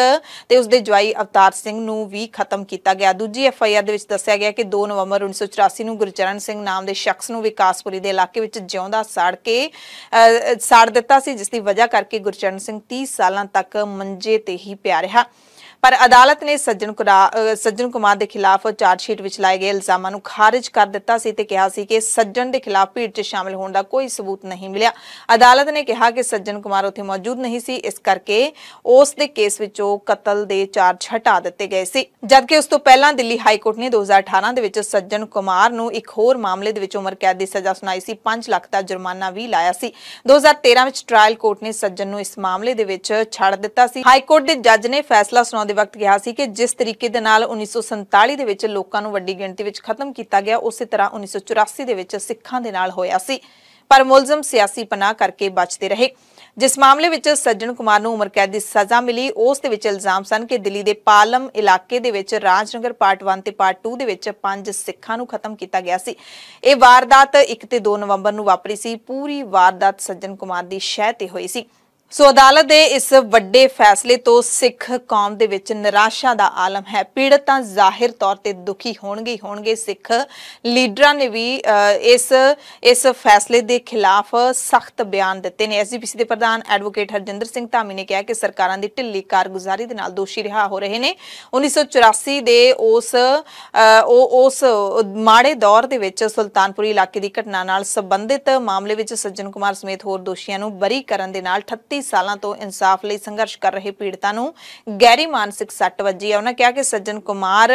ਤੇ ਉਸ ਦੇ ਜਵਾਈ ਅਵਤਾਰ ਸਿੰਘ ਨੂੰ ਵੀ ਖਤਮ ਕੀਤਾ ਗਿਆ ਦੂਜੀ ਐਫ ਆਈ ਆਰ ਦੇ ਵਿੱਚ ਦੱਸਿਆ ਗਿਆ ਕਿ 2 ਨਵੰਬਰ 1984 ਨੂੰ ਗੁਰਚਰਨ ਸਿੰਘ ਨਾਮ ਦੇ ਸ਼ਖਸ ਨੂੰ ਵਿਕਾਸਪੁਰੀ ਦੇ ਇਲਾਕੇ ਵਿੱਚ ਜਿਉਂਦਾ ਸੜ ਕੇ ਸੜ ਦਿੱਤਾ ਸੀ ਜਿਸ ਦੀ ਵਜ੍ਹਾ ਕਰਕੇ ਗੁਰਚਰਨ ਸਿੰਘ 30 ਸਾਲਾਂ ਤੱਕ ਮੰਜੇ ਤੇ ਹੀ ਪਿਆ ਰਿਹਾ ਪਰ ਅਦਾਲਤ ਨੇ ਸੱਜਣ ਸੱਜਣ ਕੁਮਾਰ ਦੇ ਖਿਲਾਫ ਚਾਰਜ ਸ਼ੀਟ ਵਿੱਚ ਲਾਏ ਗਏ ਇਲਜ਼ਾਮਾਂ ਨੂੰ ਖਾਰਜ ਕਰ ਦਿੱਤਾ ਸੀ ਤੇ ਕਿਹਾ ਸੀ ਕਿ ਸੱਜਣ ਦੇ ਖਿਲਾਫ ਭੀੜ 'ਚ ਸ਼ਾਮਲ ਹੋਣ ਦਾ ਕੋਈ ਸਬੂਤ ਨਹੀਂ ਮਿਲਿਆ ਅਦਾਲਤ ਨੇ ਕਿਹਾ ਕਿ ਸੱਜਣ ਕੁਮਾਰ ਉੱਥੇ ਮੌਜੂਦ ਨਹੀਂ ਸੀ ਇਸ ਕਰਕੇ ਉਸ ਦੇ ਕੇਸ ਵਿੱਚੋਂ ਕਤਲ ਦੇ ਚਾਰਜ ਹਟਾ ਦਿੱਤੇ ਗਏ ਸੀ ਜਦਕਿ ਉਸ ਤੋਂ ਪਹਿਲਾਂ ਦਿੱਲੀ ਹਾਈ ਕੋਰਟ ਨੇ 2018 ਦੇ ਵਿੱਚ ਸੱਜਣ ਕੁਮਾਰ ਨੂੰ ਇੱਕ ਹੋਰ ਮਾਮਲੇ ਦੇ ਵਿੱਚ ਉਮਰ ਕੈਦ ਦੀ ਸਜ਼ਾ ਸੁਣਾਈ ਸੀ 5 ਲੱਖ ਦਾ ਜੁਰਮਾਨਾ ਵੀ ਲਾਇਆ ਸੀ 2013 ਵਿੱਚ ਟ੍ਰਾਇਲ ਕੋਰਟ ਨੇ ਸੱਜਣ ਨੂੰ ਇਸ ਮਾਮਲੇ ਦੇ ਵਿੱਚ ਛੱਡ ਦਿੱਤਾ ਸੀ ਹਾਈ ਕੋਰਟ ਦੇ ਜੱਜ ਨੇ ਫੈਸਲਾ ਸੁਣਾ ਦੇ ਵਕਤ ਕਿਹਾ ਸੀ ਕਿ ਜਿਸ ਤਰੀਕੇ ਦੇ ਨਾਲ 1947 ਦੇ ਵਿੱਚ ਲੋਕਾਂ ਨੂੰ ਵੱਡੀ ਗਿਣਤੀ ਵਿੱਚ ਖਤਮ ਕੀਤਾ ਗਿਆ ਉਸੇ ਤਰ੍ਹਾਂ 1984 ਦੇ ਵਿੱਚ ਸਿੱਖਾਂ ਦੇ ਨਾਲ ਹੋਇਆ ਸੀ ਪਰ ਮੁਲਜ਼ਮ ਸਿਆਸੀ ਪਨਾਹ ਕਰਕੇ ਬਚਦੇ ਰਹੇ ਜਿਸ ਮਾਮਲੇ ਵਿੱਚ ਸੱਜਣ ਕੁਮਾਰ ਨੂੰ ਉਮਰ ਕੈਦ ਦੀ ਸਜ਼ਾ ਮਿਲੀ ਉਸ ਦੇ ਵਿੱਚ ਇਲਜ਼ਾਮ ਸਨ ਕਿ ਦਿੱਲੀ ਦੇ ਪਾਲਮ ਇਲਾਕੇ ਦੇ ਵਿੱਚ ਰਾਜਨਗਰ ਪਾਰਟ 1 ਤੇ ਪਾਰਟ 2 ਦੇ ਵਿੱਚ ਪੰਜ ਸਿੱਖਾਂ ਨੂੰ ਖਤਮ ਕੀਤਾ ਗਿਆ ਸੀ ਇਹ ਵਾਰਦਾਤ 1 ਤੇ 2 ਨਵੰਬਰ ਨੂੰ ਵਾਪਰੀ ਸੀ ਪੂਰੀ ਵਾਰਦਾਤ ਸੱਜਣ ਕੁਮਾਰ ਦੀ ਸ਼ਹਿ ਤੇ ਹੋਈ ਸੀ ਸੋ ਅਦਾਲਤ ਦੇ ਇਸ ਵੱਡੇ ਫੈਸਲੇ ਤੋਂ ਸਿੱਖ ਕੌਮ ਦੇ ਵਿੱਚ ਨਿਰਾਸ਼ਾ ਦਾ ਆਲਮ ਹੈ ਪੀੜਤ ਤਾਂ ਜ਼ਾਹਿਰ ਤੌਰ ਤੇ ਦੁਖੀ ਹੋਣਗੇ ਹੋਣਗੇ ਸਿੱਖ ਲੀਡਰਾਂ ਨੇ ਵੀ ਇਸ ਇਸ ਫੈਸਲੇ ਦੇ ਖਿਲਾਫ ਸਖਤ ਬਿਆਨ ਦਿੱਤੇ ਨੇ ਐਸਜੀਪੀਸੀ ਦੇ ਪ੍ਰਧਾਨ ਐਡਵੋਕੇਟ ਹਰਜਿੰਦਰ ਸਿੰਘ ਧਾਮੀ ਨੇ ਕਿਹਾ ਕਿ ਸਰਕਾਰਾਂ ਦੀ ਢਿੱਲੀ ਕਾਰਗੁਜ਼ਾਰੀ ਦੇ ਨਾਲ ਦੋਸ਼ੀ ਰਿਹਾ ਹੋ ਰਹੇ ਨੇ 1984 ਦੇ ਉਸ ਉਹ ਉਸ ਮਾੜੇ ਦੌਰ ਦੇ ਵਿੱਚ ਸੁਲਤਾਨਪੁਰੀ ਇਲਾਕੇ ਦੀ ਘਟਨਾ ਨਾਲ ਸੰਬੰਧਿਤ ਮਾਮਲੇ ਵਿੱਚ ਸੱਜਣ ਕੁਮਾਰ ਸਮੇਤ ਹੋਰ ਦੋਸ਼ੀਆਂ ਨੂੰ ਬਰੀ ਕਰਨ ਦੇ ਨਾਲ 38 35 ਸਾਲਾਂ ਤੋਂ ਇਨਸਾਫ ਲਈ ਸੰਘਰਸ਼ ਕਰ ਰਹੇ ਪੀੜਤਾਂ ਨੂੰ ਗੈਰੀ ਮਾਨਸਿਕ ਸੱਟ ਵੱਜੀ ਹੈ ਉਹਨਾਂ ਕਿਹਾ ਕਿ ਸੱਜਣ ਕੁਮਾਰ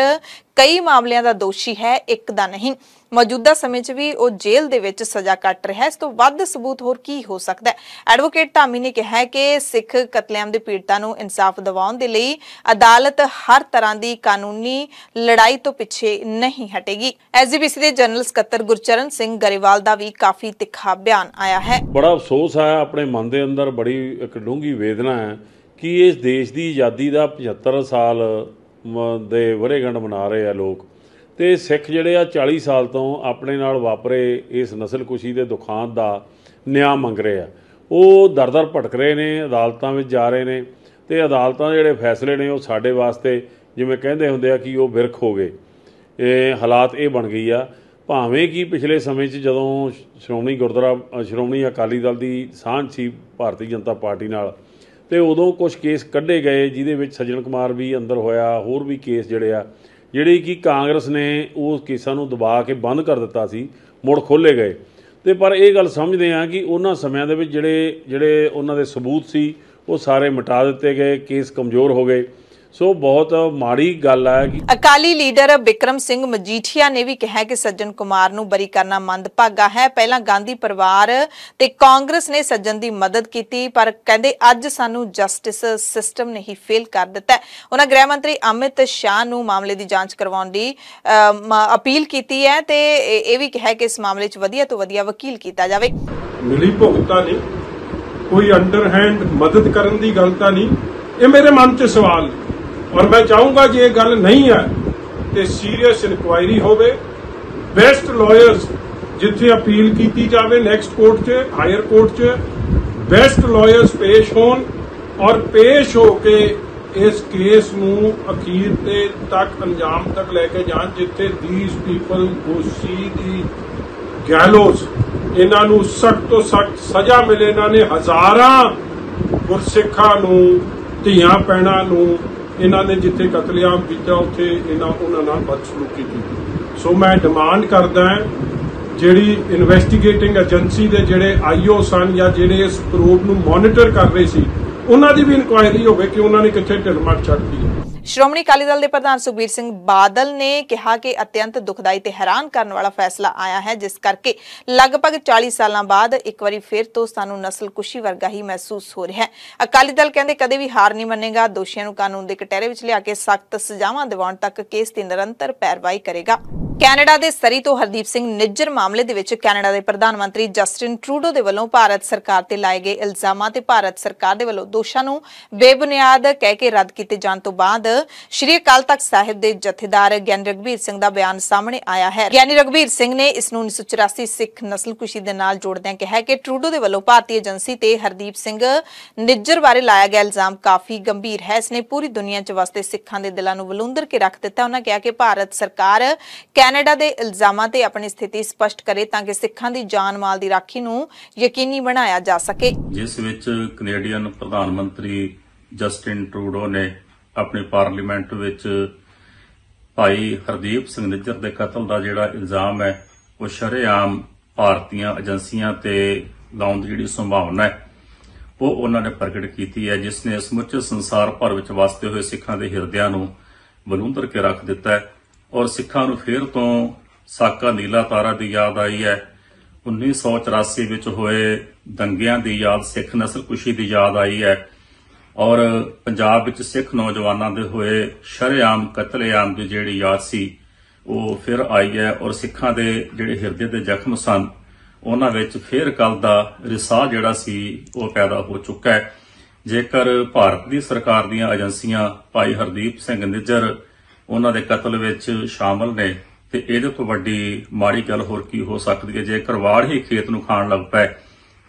ਕਈ ਮਾਮਲਿਆਂ ਦਾ ਦੋਸ਼ੀ ਹੈ ਇੱਕ ਦਾ ਨਹੀਂ ਮੌਜੂਦਾ ਸਮੇਂ 'ਚ ਵੀ ਉਹ ਜੇਲ੍ਹ ਦੇ ਵਿੱਚ ਸਜ਼ਾ ਕੱਟ ਰਿਹਾ ਹੈ ਇਸ ਤੋਂ ਵੱਧ ਸਬੂਤ ਹੋਰ ਕੀ ਹੋ ਸਕਦਾ ਹੈ ਐਡਵੋਕੇਟ ਧਾਮੀ ਨੇ ਕਿਹਾ ਹੈ ਕਿ ਸਿੱਖ ਕਤਲੇਆਮ ਦੇ ਪੀੜਤਾਂ ਨੂੰ ਇਨਸਾਫ ਦਿਵਾਉਣ ਦੇ ਲਈ ਅਦਾਲਤ ਹਰ ਤਰ੍ਹਾਂ ਦੀ ਕਾਨੂੰਨੀ ਲੜਾਈ ਤੋਂ ਪਿੱਛੇ ਨਹੀਂ ਹਟੇਗੀ ਐਸਜੀਪੀਸੀ ਦੇ ਜਨਰਲ ਸਕੱਤਰ ਗੁਰਚਰਨ ਸਿੰਘ ਗਰੇਵਾਲ ਦਾ ਵੀ ਕਾਫੀ ਤਿੱਖਾ ਬਿਆਨ ਆਇਆ ਹੈ ਬੜਾ ਅਫਸੋਸ ਹੈ ਆਪਣੇ ਮਨ ਦੇ ਅੰਦਰ ਬੜੀ ਇੱਕ ਡੂੰਗੀ ਵੇਦਨਾ ਹੈ ਕਿ ਇਸ ਦੇਸ਼ ਦੀ ਆਜ਼ਾਦੀ ਦਾ 75 ਸਾਲ ਦੇ ਵਰੇਗੰਢ ਮਨਾ ਰਹੇ ਆ ਲੋਕ ਤੇ ਸਿੱਖ ਜਿਹੜੇ ਆ 40 ਸਾਲ ਤੋਂ ਆਪਣੇ ਨਾਲ ਵਾਪਰੇ ਇਸ ਨਸਲਕੁਸ਼ੀ ਦੇ ਦੁਖਾਂਤ ਦਾ ਨਿਆਂ ਮੰਗ ਰਹੇ ਆ ਉਹ ਦਰਦਰ ਭਟਕ ਰਹੇ ਨੇ ਅਦਾਲਤਾਂ ਵਿੱਚ ਜਾ ਰਹੇ ਨੇ ਤੇ ਅਦਾਲਤਾਂ ਦੇ ਜਿਹੜੇ ਫੈਸਲੇ ਨੇ ਉਹ ਸਾਡੇ ਵਾਸਤੇ ਜਿਵੇਂ ਕਹਿੰਦੇ ਹੁੰਦੇ ਆ ਕਿ ਉਹ ਬਿਰਖ ਹੋ ਗਏ ਇਹ ਹਾਲਾਤ ਇਹ ਬਣ ਗਈ ਆ ਭਾਵੇਂ ਕਿ ਪਿਛਲੇ ਸਮੇਂ 'ਚ ਜਦੋਂ ਸ਼੍ਰੋਮਣੀ ਗੁਰਦੁਆਰਾ ਸ਼੍ਰੋਮਣੀ ਅਕਾਲੀ ਦਲ ਦੀ ਸਾਂਝ ਸੀ ਭਾਰਤੀ ਜਨਤਾ ਪਾਰਟੀ ਨਾਲ ਤੇ ਉਦੋਂ ਕੁਝ ਕੇਸ ਕੱਢੇ ਗਏ ਜਿਹਦੇ ਵਿੱਚ ਸਜਣ ਕੁਮਾਰ ਵੀ ਅੰਦਰ ਹੋਇਆ ਹੋਰ ਵੀ ਕੇਸ ਜਿਹੜੇ ਆ ਜਿਹੜੀ ਕਿ ਕਾਂਗਰਸ ਨੇ ਉਸ ਕੇਸਾਂ ਨੂੰ ਦਬਾ ਕੇ ਬੰਦ ਕਰ ਦਿੱਤਾ ਸੀ ਮੁੜ ਖੋਲੇ ਗਏ ਤੇ ਪਰ ਇਹ ਗੱਲ ਸਮਝਦੇ ਆ ਕਿ ਉਹਨਾਂ ਸਮਿਆਂ ਦੇ ਵਿੱਚ ਜਿਹੜੇ ਜਿਹੜੇ ਉਹਨਾਂ ਦੇ ਸਬੂਤ ਸੀ ਉਹ ਸਾਰੇ ਮਿਟਾ ਦਿੱਤੇ ਗਏ ਕੇਸ ਕਮਜ਼ੋਰ ਹੋ ਗਏ ਸੋ ਬਹੁਤ ਮਾੜੀ ਗੱਲ ਆ ਕਿ ਅਕਾਲੀ ਲੀਡਰ ਬਿਕਰਮ ਸਿੰਘ ਮਜੀਠੀਆ ਨੇ ਵੀ ਕਿਹਾ ਕਿ ਸੱਜਣ ਕੁਮਾਰ ਨੂੰ ਬਰੀ ਕਰਨਾ ਮੰਦਭਾਗਾ ਹੈ ਪਹਿਲਾਂ ਗਾਂਧੀ ਪਰਿਵਾਰ ਤੇ ਕਾਂਗਰਸ ਨੇ ਸੱਜਣ ਦੀ ਮਦਦ ਕੀਤੀ ਪਰ ਕਹਿੰਦੇ ਅੱਜ ਸਾਨੂੰ ਜਸਟਿਸ ਸਿਸਟਮ ਨੇ ਹੀ ਫੇਲ ਕਰ ਦਿੱਤਾ ਉਹਨਾਂ ਗ੍ਰਹਿ ਮੰਤਰੀ ਅਮਿਤ ਸ਼ਾਹ ਨੂੰ ਮਾਮਲੇ ਦੀ ਜਾਂਚ ਕਰਵਾਉਣ ਦੀ ਅਪੀਲ ਕੀਤੀ ਹੈ ਤੇ ਇਹ ਵੀ ਕਿਹਾ ਕਿ ਇਸ ਮਾਮਲੇ 'ਚ ਵਧੀਆ ਤੋਂ ਵਧੀਆ ਵਕੀਲ ਕੀਤਾ ਜਾਵੇ ਮਿਲੀ ਭੁਗਤਾ ਨਹੀਂ ਕੋਈ ਅੰਡਰਹੈਂਡ ਮਦਦ ਕਰਨ ਦੀ ਗੱਲ ਤਾਂ ਨਹੀਂ ਇਹ ਮੇਰੇ ਮਨ 'ਚ ਸਵਾਲ ਹੈ ਔਰ ਮੈਂ ਚਾਹੂੰਗਾ ਜੇ ਇਹ ਗੱਲ ਨਹੀਂ ਹੈ ਤੇ ਸੀਰੀਅਸ ਇਨਕੁਆਇਰੀ ਹੋਵੇ ਬੈਸਟ ਲਾਇਰਸ ਜਿੱਥੇ ਅਪੀਲ ਕੀਤੀ ਜਾਵੇ ਨੈਕਸਟ ਕੋਰਟ 'ਚ ਹਾਇਰ ਕੋਰਟ 'ਚ ਬੈਸਟ ਲਾਇਰਸ ਪੇਸ਼ ਹੋਣ ਔਰ ਪੇਸ਼ ਹੋ ਕੇ ਇਸ ਕੇਸ ਨੂੰ ਅਖੀਰ ਤੇ ਤੱਕ ਅੰਜਾਮ ਤੱਕ ਲੈ ਕੇ ਜਾਣ ਜਿੱਥੇ ਥੀਸ ਪੀਪਲ ਸੀ ਦੀ ਗੈਲੋਸ ਇਹਨਾਂ ਨੂੰ ਸਖਤ ਤੋਂ ਸਖਤ ਸਜ਼ਾ ਮਿਲੇ ਇਹਨਾਂ ਨੇ ਹਜ਼ਾਰਾਂ ਗੁਰਸਿੱਖਾਂ ਨੂੰ ਧੀਆਂ ਪੈਣਾ ਨੂੰ ਇਹਨਾਂ ਨੇ ਜਿੱਥੇ ਕਤਲੇਆਮ ਕੀਤਾ ਉੱਥੇ ਇਹਨਾਂ ਉਹਨਾਂ ਨਾਲ ਬਦਸਲੂਕੀ ਕੀਤੀ ਸੋ ਮੈਂ ਡਿਮਾਂਡ ਕਰਦਾ ਜਿਹੜੀ ਇਨਵੈਸਟੀਗੇਟਿੰਗ ਏਜੰਸੀ ਦੇ ਜਿਹੜੇ ਆਈਓ ਸਨ ਜਾਂ ਜਿਹੜੇ ਇਸ ਪ੍ਰੋਬ ਨੂੰ ਮੋਨੀਟਰ ਕਰ ਰਹੇ ਸੀ ਉਹਨਾਂ ਦੀ ਵੀ ਇਨਕੁਆਇਰੀ ਹੋਵੇ ਕਿ ਉਹਨਾਂ ਨੇ ਕਿੱਥੇ ਢਿੱਲ ਛੱਡਦੀ ਹੈ ਸ਼੍ਰੋਮਣੀ ਅਕਾਲੀ ਦਲ ਦੇ ਪ੍ਰਧਾਨ ਸੁਖਬੀਰ ਸਿੰਘ ਬਾਦਲ ਨੇ ਕਿਹਾ ਕਿ ਅਤਿਅੰਤ ਦੁਖਦਾਈ ਤੇ ਹੈਰਾਨ ਕਰਨ ਵਾਲਾ ਫੈਸਲਾ ਆਇਆ ਹੈ ਜਿਸ ਕਰਕੇ ਲਗਭਗ 40 ਸਾਲਾਂ ਬਾਅਦ ਇੱਕ ਵਾਰੀ ਫਿਰ ਤੋਂ ਸਾਨੂੰ ਨਸਲਕੁਸ਼ੀ ਵਰਗਾ ਹੀ ਮਹਿਸੂਸ ਹੋ ਰਿਹਾ ਹੈ ਅਕਾਲੀ ਦਲ ਕਹਿੰਦੇ ਕਦੇ ਵੀ ਹਾਰ ਨਹੀਂ ਮੰਨੇਗਾ ਦੋਸ਼ੀਆਂ ਨੂੰ ਕਾਨੂੰਨ ਦੇ ਕਟਹਿਰੇ ਵਿੱਚ ਲਿਆ ਕੇ ਸਖਤ ਸਜ਼ਾਵਾਂ ਦਿਵਾਉਣ ਤੱਕ ਕੇਸ ਦੀ ਨਿਰੰਤਰ ਪੈਰਵਾਈ ਕਰੇਗਾ ਕੈਨੇਡਾ ਦੇ ਸਰੀ ਤੋਂ ਹਰਦੀਪ ਸਿੰਘ ਨਿੱਜਰ ਮਾਮਲੇ ਦੇ ਵਿੱਚ ਕੈਨੇਡਾ ਦੇ ਪ੍ਰਧਾਨ ਮੰਤਰੀ ਜਸਟਿਨ ਟਰੂਡੋ ਦੇ ਵੱਲੋਂ ਭਾਰਤ ਸਰਕਾਰ ਤੇ ਲਾਏ ਗਏ ਇਲਜ਼ਾਮਾਂ ਤੇ ਭਾਰਤ ਸਰਕਾਰ ਦੇ ਵੱਲੋਂ ਦੋਸ਼ਾਂ ਨੂੰ ਬੇਬੁਨਿਆਦ ਕਹਿ ਕੇ ਰੱਦ ਕੀਤੇ ਜਾਣ ਤੋਂ ਬਾਅਦ ਸ਼੍ਰੀ ਅਕਾਲ ਤਖਤ ਸਾਹਿਬ ਦੇ ਜਥੇਦਾਰ ਗਿਆਨ ਰਗਵੀਰ ਸਿੰਘ ਦਾ ਬਿਆਨ ਸਾਹਮਣੇ ਆਇਆ ਹੈ ਗਿਆਨੀ ਰਗਵੀਰ ਸਿੰਘ ਨੇ ਇਸ ਨੂੰ 1984 ਸਿੱਖ ਨਸਲਕੁਸ਼ੀ ਦੇ ਨਾਲ ਜੋੜਦਿਆਂ ਕਿਹਾ ਕਿ ਟਰੂਡੋ ਦੇ ਵੱਲੋਂ ਭਾਰਤੀ ਏਜੰਸੀ ਤੇ ਹਰਦੀਪ ਸਿੰਘ ਨਿੱਜਰ ਬਾਰੇ ਲਾਇਆ ਗਿਆ ਇਲਜ਼ਾਮ ਕਾਫੀ ਗੰਭੀਰ ਹੈ ਇਸ ਨੇ ਪੂਰੀ ਦੁਨੀਆ 'ਚ ਵਸਦੇ ਸਿੱਖਾਂ ਦੇ ਦਿਲਾਂ ਨੂੰ ਬਲੁੰਦਰ ਕੇ ਰੱਖ ਦਿੱਤਾ ਉਹਨਾਂ ਕਿਹਾ ਕਿ ਭਾਰਤ ਸਰਕਾਰ ਕੈਨੇਡਾ ਦੇ ਇਲਜ਼ਾਮਾਂ ਤੇ ਆਪਣੀ ਸਥਿਤੀ ਸਪਸ਼ਟ ਕਰੇ ਤਾਂ ਕਿ ਸਿੱਖਾਂ ਦੀ ਜਾਨ ਮਾਲ ਦੀ ਰਾਖੀ ਨੂੰ ਯਕੀਨੀ ਬਣਾਇਆ ਜਾ ਸਕੇ ਜਿਸ ਵਿੱਚ ਕੈਨੇਡੀਅਨ ਪ੍ਰਧਾਨ ਮੰਤਰੀ ਜਸਟਿਨ ਟਰੂਡੋ ਨੇ ਆਪਣੇ ਪਾਰਲੀਮੈਂਟ ਵਿੱਚ ਭਾਈ ਹਰਦੀਪ ਸਿੰਘ ਨਿੱਜਰ ਦੇ ਕਤਲ ਦਾ ਜਿਹੜਾ ਇਲਜ਼ਾਮ ਹੈ ਉਹ ਸ਼ਰੇਆਮ ਭਾਰਤੀਆਂ ਏਜੰਸੀਆਂ ਤੇ ਲਾਉਣ ਦੀ ਜਿਹੜੀ ਸੰਭਾਵਨਾ ਹੈ ਉਹ ਉਹਨਾਂ ਨੇ ਪ੍ਰਗਟ ਕੀਤੀ ਹੈ ਜਿਸ ਨੇ ਸਮੁੱਚੇ ਸੰਸਾਰ ਭਰ ਵਿੱਚ ਵਸਦੇ ਹੋਏ ਸਿੱਖਾਂ ਦੇ ਹਿਰਦਿਆਂ ਨੂੰ ਬਲੂੰਦਰ ਕੇ ਰੱਖ ਦਿੱਤਾ ਹੈ ਔਰ ਸਿੱਖਾਂ ਨੂੰ ਫੇਰ ਤੋਂ ਸਾਕਾ ਨੀਲਾ ਤਾਰਾ ਦੀ ਯਾਦ ਆਈ ਹੈ 1984 ਵਿੱਚ ਹੋਏ ਦੰਗਿਆਂ ਦੀ ਯਾਦ ਸਿੱਖ ਨਸਲ ਕੁਸ਼ੀ ਦੀ ਯਾਦ ਆਈ ਹੈ ਔਰ ਪੰਜਾਬ ਵਿੱਚ ਸਿੱਖ ਨੌਜਵਾਨਾਂ ਦੇ ਹੋਏ ਸ਼ਰਿਆਮ ਕਤਲੇਆਮ ਦੀ ਜਿਹੜੀ ਯਾਦ ਸੀ ਉਹ ਫਿਰ ਆਈ ਹੈ ਔਰ ਸਿੱਖਾਂ ਦੇ ਜਿਹੜੇ ਹਿਰਦੇ ਦੇ ਜ਼ਖਮ ਸਨ ਉਹਨਾਂ ਵਿੱਚ ਫੇਰ ਕੱਲ ਦਾ ਰਿਸਾਹ ਜਿਹੜਾ ਸੀ ਉਹ ਪੈਦਾ ਹੋ ਚੁੱਕਾ ਹੈ ਜੇਕਰ ਭਾਰਤ ਦੀ ਸਰਕਾਰ ਦੀਆਂ ਏਜੰਸੀਆਂ ਭਾਈ ਹਰਦੀਪ ਸਿੰਘ ਨਿੱਜਰ ਉਹਨਾਂ ਦੇ ਕਤਲ ਵਿੱਚ ਸ਼ਾਮਲ ਨੇ ਤੇ ਇਹਦੇ ਤੋਂ ਵੱਡੀ ਮਾੜੀ ਗੱਲ ਹੋਰ ਕੀ ਹੋ ਸਕਦੀ ਹੈ ਜੇ ਕਰਵਾੜ ਹੀ ਖੇਤ ਨੂੰ ਖਾਣ ਲੱਗ ਪਏ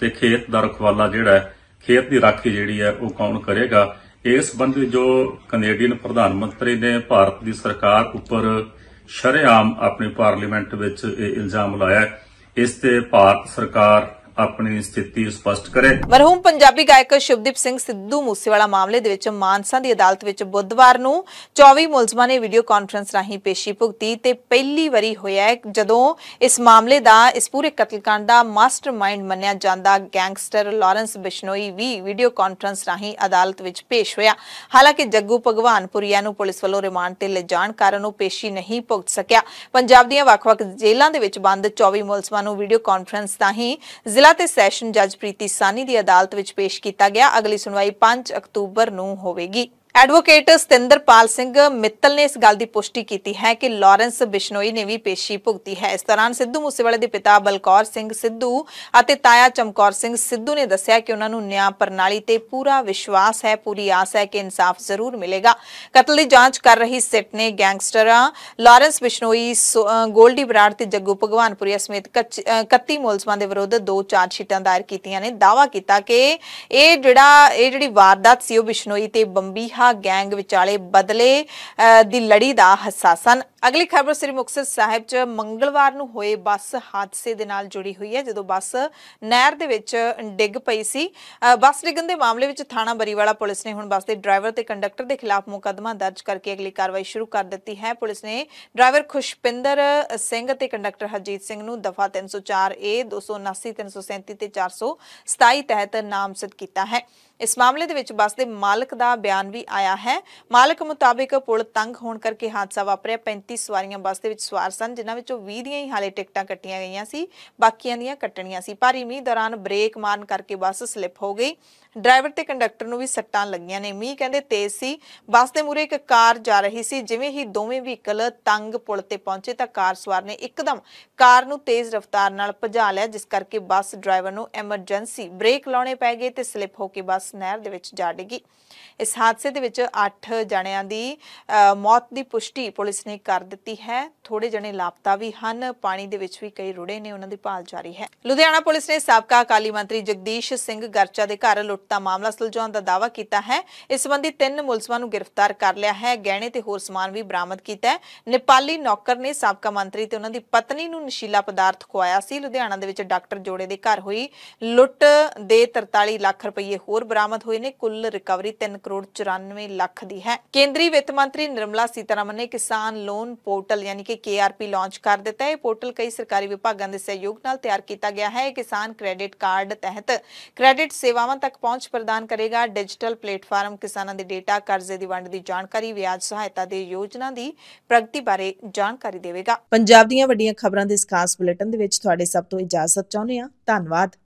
ਤੇ ਖੇਤ ਦਾ ਰਖਵਾਲਾ ਜਿਹੜਾ ਹੈ ਖੇਤ ਦੀ ਰਾਖੀ ਜਿਹੜੀ ਹੈ ਉਹ ਕੌਣ ਕਰੇਗਾ ਇਸ ਸੰਬੰਧੀ ਜੋ ਕੈਨੇਡੀਅਨ ਪ੍ਰਧਾਨ ਮੰਤਰੀ ਨੇ ਭਾਰਤ ਦੀ ਸਰਕਾਰ ਉੱਪਰ ਸ਼ਰੇਆਮ ਆਪਣੇ ਪਾਰਲੀਮੈਂਟ ਵਿੱਚ ਇਹ ਇਲਜ਼ਾਮ ਲਾਇਆ ਇਸ ਤੇ ਭਾਰਤ ਸਰਕਾਰ ਆਪਣੀ ਸਥਿਤੀ ਸਪਸ਼ਟ ਕਰੇ ਮਰਹੂਮ ਪੰਜਾਬੀ ਗਾਇਕ ਸ਼ੁਭਦੀਪ ਸਿੰਘ ਸਿੱਧੂ ਮੂਸੇਵਾਲਾ ਮਾਮਲੇ ਦੇ ਵਿੱਚ ਮਾਨਸਾ ਦੀ ਅਦਾਲਤ ਵਿੱਚ ਬੁੱਧਵਾਰ ਨੂੰ 24 ਮੁਲਜ਼ਮਾਂ ਨੇ ਵੀਡੀਓ ਕਾਨਫਰੰਸ ਰਾਹੀਂ ਪੇਸ਼ੀ ਭੁਗਤੀ ਤੇ ਪਹਿਲੀ ਵਾਰੀ ਹੋਇਆ ਹੈ ਜਦੋਂ ਇਸ ਮਾਮਲੇ ਦਾ ਇਸ ਪੂਰੇ ਕਤਲकांड ਦਾ ਮਾਸਟਰਮਾਈਂਡ ਮੰਨਿਆ ਜਾਂਦਾ ਗੈਂਗਸਟਰ ਲਾਰੈਂਸ ਬਿਸ਼ਨੋਈ ਵੀ ਵੀਡੀਓ ਕਾਨਫਰੰਸ ਰਾਹੀਂ ਅਦਾਲਤ ਵਿੱਚ ਪੇਸ਼ ਹੋਇਆ ਹਾਲਾਂਕਿ ਜੱਗੂ ਭਗਵਾਨਪੁਰੀਆ ਨੂੰ ਪੁਲਿਸ ਵੱਲੋਂ ਰਿਮਾਂਡ ਤੇ ਲਿਜਾਣ ਕਾਰਨ ਉਹ ਪੇਸ਼ੀ ਨਹੀਂ ਭੁਗਤ ਸਕਿਆ ਪੰਜਾਬ ਦੀਆਂ ਵੱਖ-ਵੱਖ ਜੇਲ੍ਹਾਂ ਦੇ ਵਿੱਚ ਬੰਦ 24 ਮੁਲਜ਼ਮਾਂ ਨੂੰ ਵੀਡੀਓ ਕਾਨਫਰੰਸ ਰਾਹੀਂ ਜ਼ਿਲ੍ਹਾ ਤੇ ਸੈਸ਼ਨ ਜੱਜ ਪ੍ਰੀਤੀ ਸਾਨੀ ਦੀ ਅਦਾਲਤ ਵਿੱਚ ਪੇਸ਼ ਕੀਤਾ ਗਿਆ ਅਗਲੀ ਸੁਣਵਾਈ 5 ਅਕਤੂਬਰ ਨੂੰ ਹੋਵੇਗੀ ਐਡਵੋਕੇਟ ਸਤਿੰਦਰਪਾਲ ਸਿੰਘ ਮਿੱਤਲ ਨੇ ਇਸ ਗੱਲ ਦੀ ਪੁਸ਼ਟੀ ਕੀਤੀ ਹੈ ਕਿ ਲਾਰੈਂਸ ਬਿਸ਼ਨੋਈ ਨੇ ਵੀ ਪੇਸ਼ੀ ਭੁਗਤੀ ਹੈ ਇਸ ਦੌਰਾਨ ਸਿੱਧੂ ਮੂਸੇਵਾਲੇ ਦੇ ਪਿਤਾ ਬਲਕੌਰ ਸਿੰਘ ਸਿੱਧੂ ਅਤੇ ਤਾਇਆ ਚਮਕੌਰ ਸਿੰਘ ਸਿੱਧੂ ਨੇ ਦੱਸਿਆ ਕਿ ਉਹਨਾਂ ਨੂੰ ਨਿਆਂ ਪ੍ਰਣਾਲੀ ਤੇ ਪੂਰਾ ਵਿਸ਼ਵਾਸ ਹੈ ਪੂਰੀ ਆਸ ਹੈ ਕਿ ਇਨਸਾਫ ਜ਼ਰੂਰ ਮਿਲੇਗਾ ਕਤਲ ਦੀ ਜਾਂਚ ਕਰ ਰਹੀ ਸਿੱਟ ਨੇ ਗੈਂਗਸਟਰਾਂ ਲਾਰੈਂਸ ਬਿਸ਼ਨੋਈ ਗੋਲਡੀ ਬਰਾੜ ਤੇ ਜੱਗੂ ਭਗਵਾਨਪੁਰੀ ਸਮੇਤ 31 ਮੁਲਜ਼ਮਾਂ ਦੇ ਵਿਰੁੱਧ ਦੋ ਚਾਰਜ ਸ਼ੀਟਾਂ ਦਾਇਰ ਕੀਤੀਆਂ ਨੇ ਦਾਵਾ ਕੀਤਾ ਕਿ ਇਹ ਜਿਹੜਾ ਇਹ ਜਿਹੜੀ ਵਾਰਦਾਤ ਸੀ ਉਹ ਬਿਸ਼ਨੋਈ ਤੇ ਬੰਬੀ ਗੈਂਗ ਵਿਚਾਲੇ ਬਦਲੇ ਦੀ ਲੜੀ ਦਾ ਹਿੱਸਾ ਸਨ ਅਗਲੀ ਖਬਰ ਸ੍ਰੀ ਮੁਕਤਸਰ ਸਾਹਿਬ 'ਚ ਮੰਗਲਵਾਰ ਨੂੰ ਹੋਏ ਬੱਸ ਹਾਦਸੇ ਦੇ ਨਾਲ ਜੁੜੀ ਹੋਈ ਹੈ ਜਦੋਂ ਬੱਸ ਨਹਿਰ ਦੇ ਵਿੱਚ ਡਿੱਗ ਪਈ ਸੀ ਬੱਸ ਡਿੱਗਣ ਦੇ ਮਾਮਲੇ ਵਿੱਚ ਥਾਣਾ ਬਰੀਵਾਲਾ ਪੁਲਿਸ ਨੇ ਹੁਣ ਬੱਸ ਦੇ ਡਰਾਈਵਰ ਤੇ ਕੰਡਕਟਰ ਦੇ ਖਿਲਾਫ ਮੁਕੱਦਮਾ ਦਰਜ ਕਰਕੇ ਅਗਲੀ ਕਾਰਵਾਈ ਸ਼ੁਰੂ ਕਰ ਦਿੱਤੀ ਹੈ ਪੁਲਿਸ ਨੇ ਡਰਾਈਵਰ ਖੁਸ਼ਪਿੰਦਰ ਸਿੰਘ ਤੇ ਕੰਡਕਟਰ ਹਰਜੀਤ ਸਿੰਘ ਨੂੰ ਦਫਾ 304 ਏ 279 337 ਤੇ 427 ਤਹਿਤ ਨਾਮਜ਼ਦ ਕੀਤਾ ਹੈ ਇਸ ਮਾਮਲੇ ਦੇ ਵਿੱਚ ਬੱਸ ਦੇ ਮਾਲਕ ਦਾ ਬਿਆਨ ਵੀ ਆਇਆ ਹੈ ਮਾਲਕ ਮੁਤਾਬਿਕ ਪੁਲ ਤੰਗ ਹੋਣ ਕਰਕੇ ਹਾਦਸਾ ਵਾਪਰਿਆ 35 31 ਸਵਾਰੀਆਂ ਬੱਸ ਦੇ ਵਿੱਚ ਸਵਾਰ ਸਨ ਜਿਨ੍ਹਾਂ ਵਿੱਚੋਂ 20 ਦੀਆਂ ਹੀ ਹਾਲੇ ਟਿਕਟਾਂ ਕੱਟੀਆਂ ਗਈਆਂ ਸੀ ਬਾਕੀਆਂ ਦੀਆਂ ਕੱਟਣੀਆਂ ਸੀ ਭਾਰੀ ਮੀਂਹ ਦੌਰਾਨ ਬ੍ਰੇਕ ਮਾਰਨ ਕਰਕੇ ਬੱਸ ਸਲਿਪ ਹੋ ਗਈ ਡਰਾਈਵਰ ਤੇ ਕੰਡਕਟਰ ਨੂੰ ਵੀ ਸੱਟਾਂ ਲੱਗੀਆਂ ਨੇ ਮੀਂਹ ਕਹਿੰਦੇ ਤੇਜ਼ ਸੀ ਬੱਸ ਦੇ ਮੂਰੇ ਇੱਕ ਕਾਰ ਜਾ ਰਹੀ ਸੀ ਜਿਵੇਂ ਹੀ ਦੋਵੇਂ ਵਹੀਕਲ ਤੰਗ ਪੁਲ ਤੇ ਪਹੁੰਚੇ ਤਾਂ ਕਾਰ ਸਵਾਰ ਨੇ ਇੱਕਦਮ ਕਾਰ ਨੂੰ ਤੇਜ਼ ਰਫ਼ਤਾਰ ਨਾਲ ਭਜਾ ਲਿਆ ਜਿਸ ਕਰਕੇ ਬੱਸ ਡਰਾਈਵਰ ਨੂੰ ਐਮਰਜੈਂਸੀ ਬ੍ਰੇਕ ਲਾਉਣੇ ਪੈ ਗਏ ਤੇ ਸਲਿਪ ਹੋ ਕੇ ਬੱਸ ਨਹਿਰ ਦੇ ਵਿੱਚ ਜਾ ਡਿੱਗੀ ਇਸ ਹਾਦਸੇ ਦੇ ਵਿੱਚ 8 ਜਣਿਆਂ ਦੀ ਮੌਤ ਦੀ ਪੁਸ਼ਟੀ ਪੁਲਿਸ ਨੇ ਕਰ ਦਿੱਤੀ ਹੈ ਥੋੜੇ ਜਣੇ ਲਾਪਤਾ ਵੀ ਹਨ ਪਾਣੀ ਦੇ ਵਿੱਚ ਵੀ ਕਈ ਰੁੜੇ ਨੇ ਉਹਨਾਂ ਦੀ ਭਾਲ ਜਾਰੀ ਹੈ ਲੁਧਿਆਣਾ ਪੁਲਿਸ ਨੇ ਸਾਬਕਾ ਅਕਾਲੀ ਮੰਤਰੀ ਜਗਦੀਸ਼ ਸਿੰਘ ਗਰਚਾ ਦੇ ਘਰ ਲੁੱਟ ਲੁੱਟ ਦਾ ਮਾਮਲਾ ਸੁਲਝਾਉਣ ਦਾ ਦਾਅਵਾ ਕੀਤਾ ਹੈ ਇਸ ਸੰਬੰਧੀ ਤਿੰਨ ਮੁਲਜ਼ਮਾਂ ਨੂੰ ਗ੍ਰਿਫਤਾਰ ਕਰ ਲਿਆ ਹੈ ਗਹਿਣੇ ਤੇ ਹੋਰ ਸਮਾਨ ਵੀ ਬਰਾਮਦ ਕੀਤਾ ਹੈ ਨੇਪਾਲੀ ਨੌਕਰ ਨੇ ਸਾਬਕਾ ਮੰਤਰੀ ਤੇ ਉਹਨਾਂ ਦੀ ਪਤਨੀ ਨੂੰ ਨਸ਼ੀਲਾ ਪਦਾਰਥ ਖਵਾਇਆ ਸੀ ਲੁਧਿਆਣਾ ਦੇ ਵਿੱਚ ਡਾਕਟਰ ਜੋੜੇ ਦੇ ਘਰ ਹੋਈ ਲੁੱਟ ਦੇ 43 ਲੱਖ ਰੁਪਏ ਹੋਰ ਬਰਾਮਦ ਹੋਏ ਨੇ ਕੁੱਲ ਰਿਕਵਰੀ 3 ਕਰੋੜ 94 ਲੱਖ ਦੀ ਹੈ ਕੇਂਦਰੀ ਵਿੱਤ ਮੰਤਰੀ ਨਿਰਮਲਾ ਸੀਤਾਰਮਨ ਨੇ ਕਿਸਾਨ ਲੋਨ ਪੋਰਟਲ ਯਾਨੀ ਕਿ ਕੇਆਰਪੀ ਲਾਂਚ ਕਰ ਦਿੱਤਾ ਹੈ ਇਹ ਪੋਰਟਲ ਕਈ ਸਰਕਾਰੀ ਵਿਭਾਗਾਂ ਦੇ ਸਹਿਯੋਗ ਨਾਲ ਤਿਆਰ ਕੀਤਾ ਗਿਆ ਹੈ ਇਹ ਕਿਸਾਨ ਕ੍ਰੈਡਿਟ ਕਾਰਡ ਤਹਿਤ ਕ੍ਰੈਡਿਟ ਸੇਵਾਵਾਂ ਤੱਕ ਪਹੁੰਚ ਪ੍ਰਦਾਨ ਕਰੇਗਾ ਡਿਜੀਟਲ ਪਲੇਟਫਾਰਮ ਕਿਸਾਨਾਂ ਦੇ ਡੇਟਾ ਕਰਜ਼ੇ ਦੀ ਵੰਡ ਦੀ ਜਾਣਕਾਰੀ ਵਿਆਜ ਸਹਾਇਤਾ ਦੇ ਯੋਜਨਾ ਦੀ ਪ੍ਰਗਤੀ ਬਾਰੇ ਜਾਣਕਾਰੀ ਦੇਵੇਗਾ ਪੰਜਾਬ ਦੀਆਂ ਵੱਡੀਆਂ ਖਬਰਾਂ ਦੇ ਇਸ ਖਾਸ ਬੁਲੇਟਿਨ ਦੇ ਵਿੱਚ ਤੁਹਾਡੇ ਸਭ ਤੋਂ ਇਜਾਜ਼ਤ ਚਾਹੁੰਦੇ ਹਾਂ ਧੰਨਵਾਦ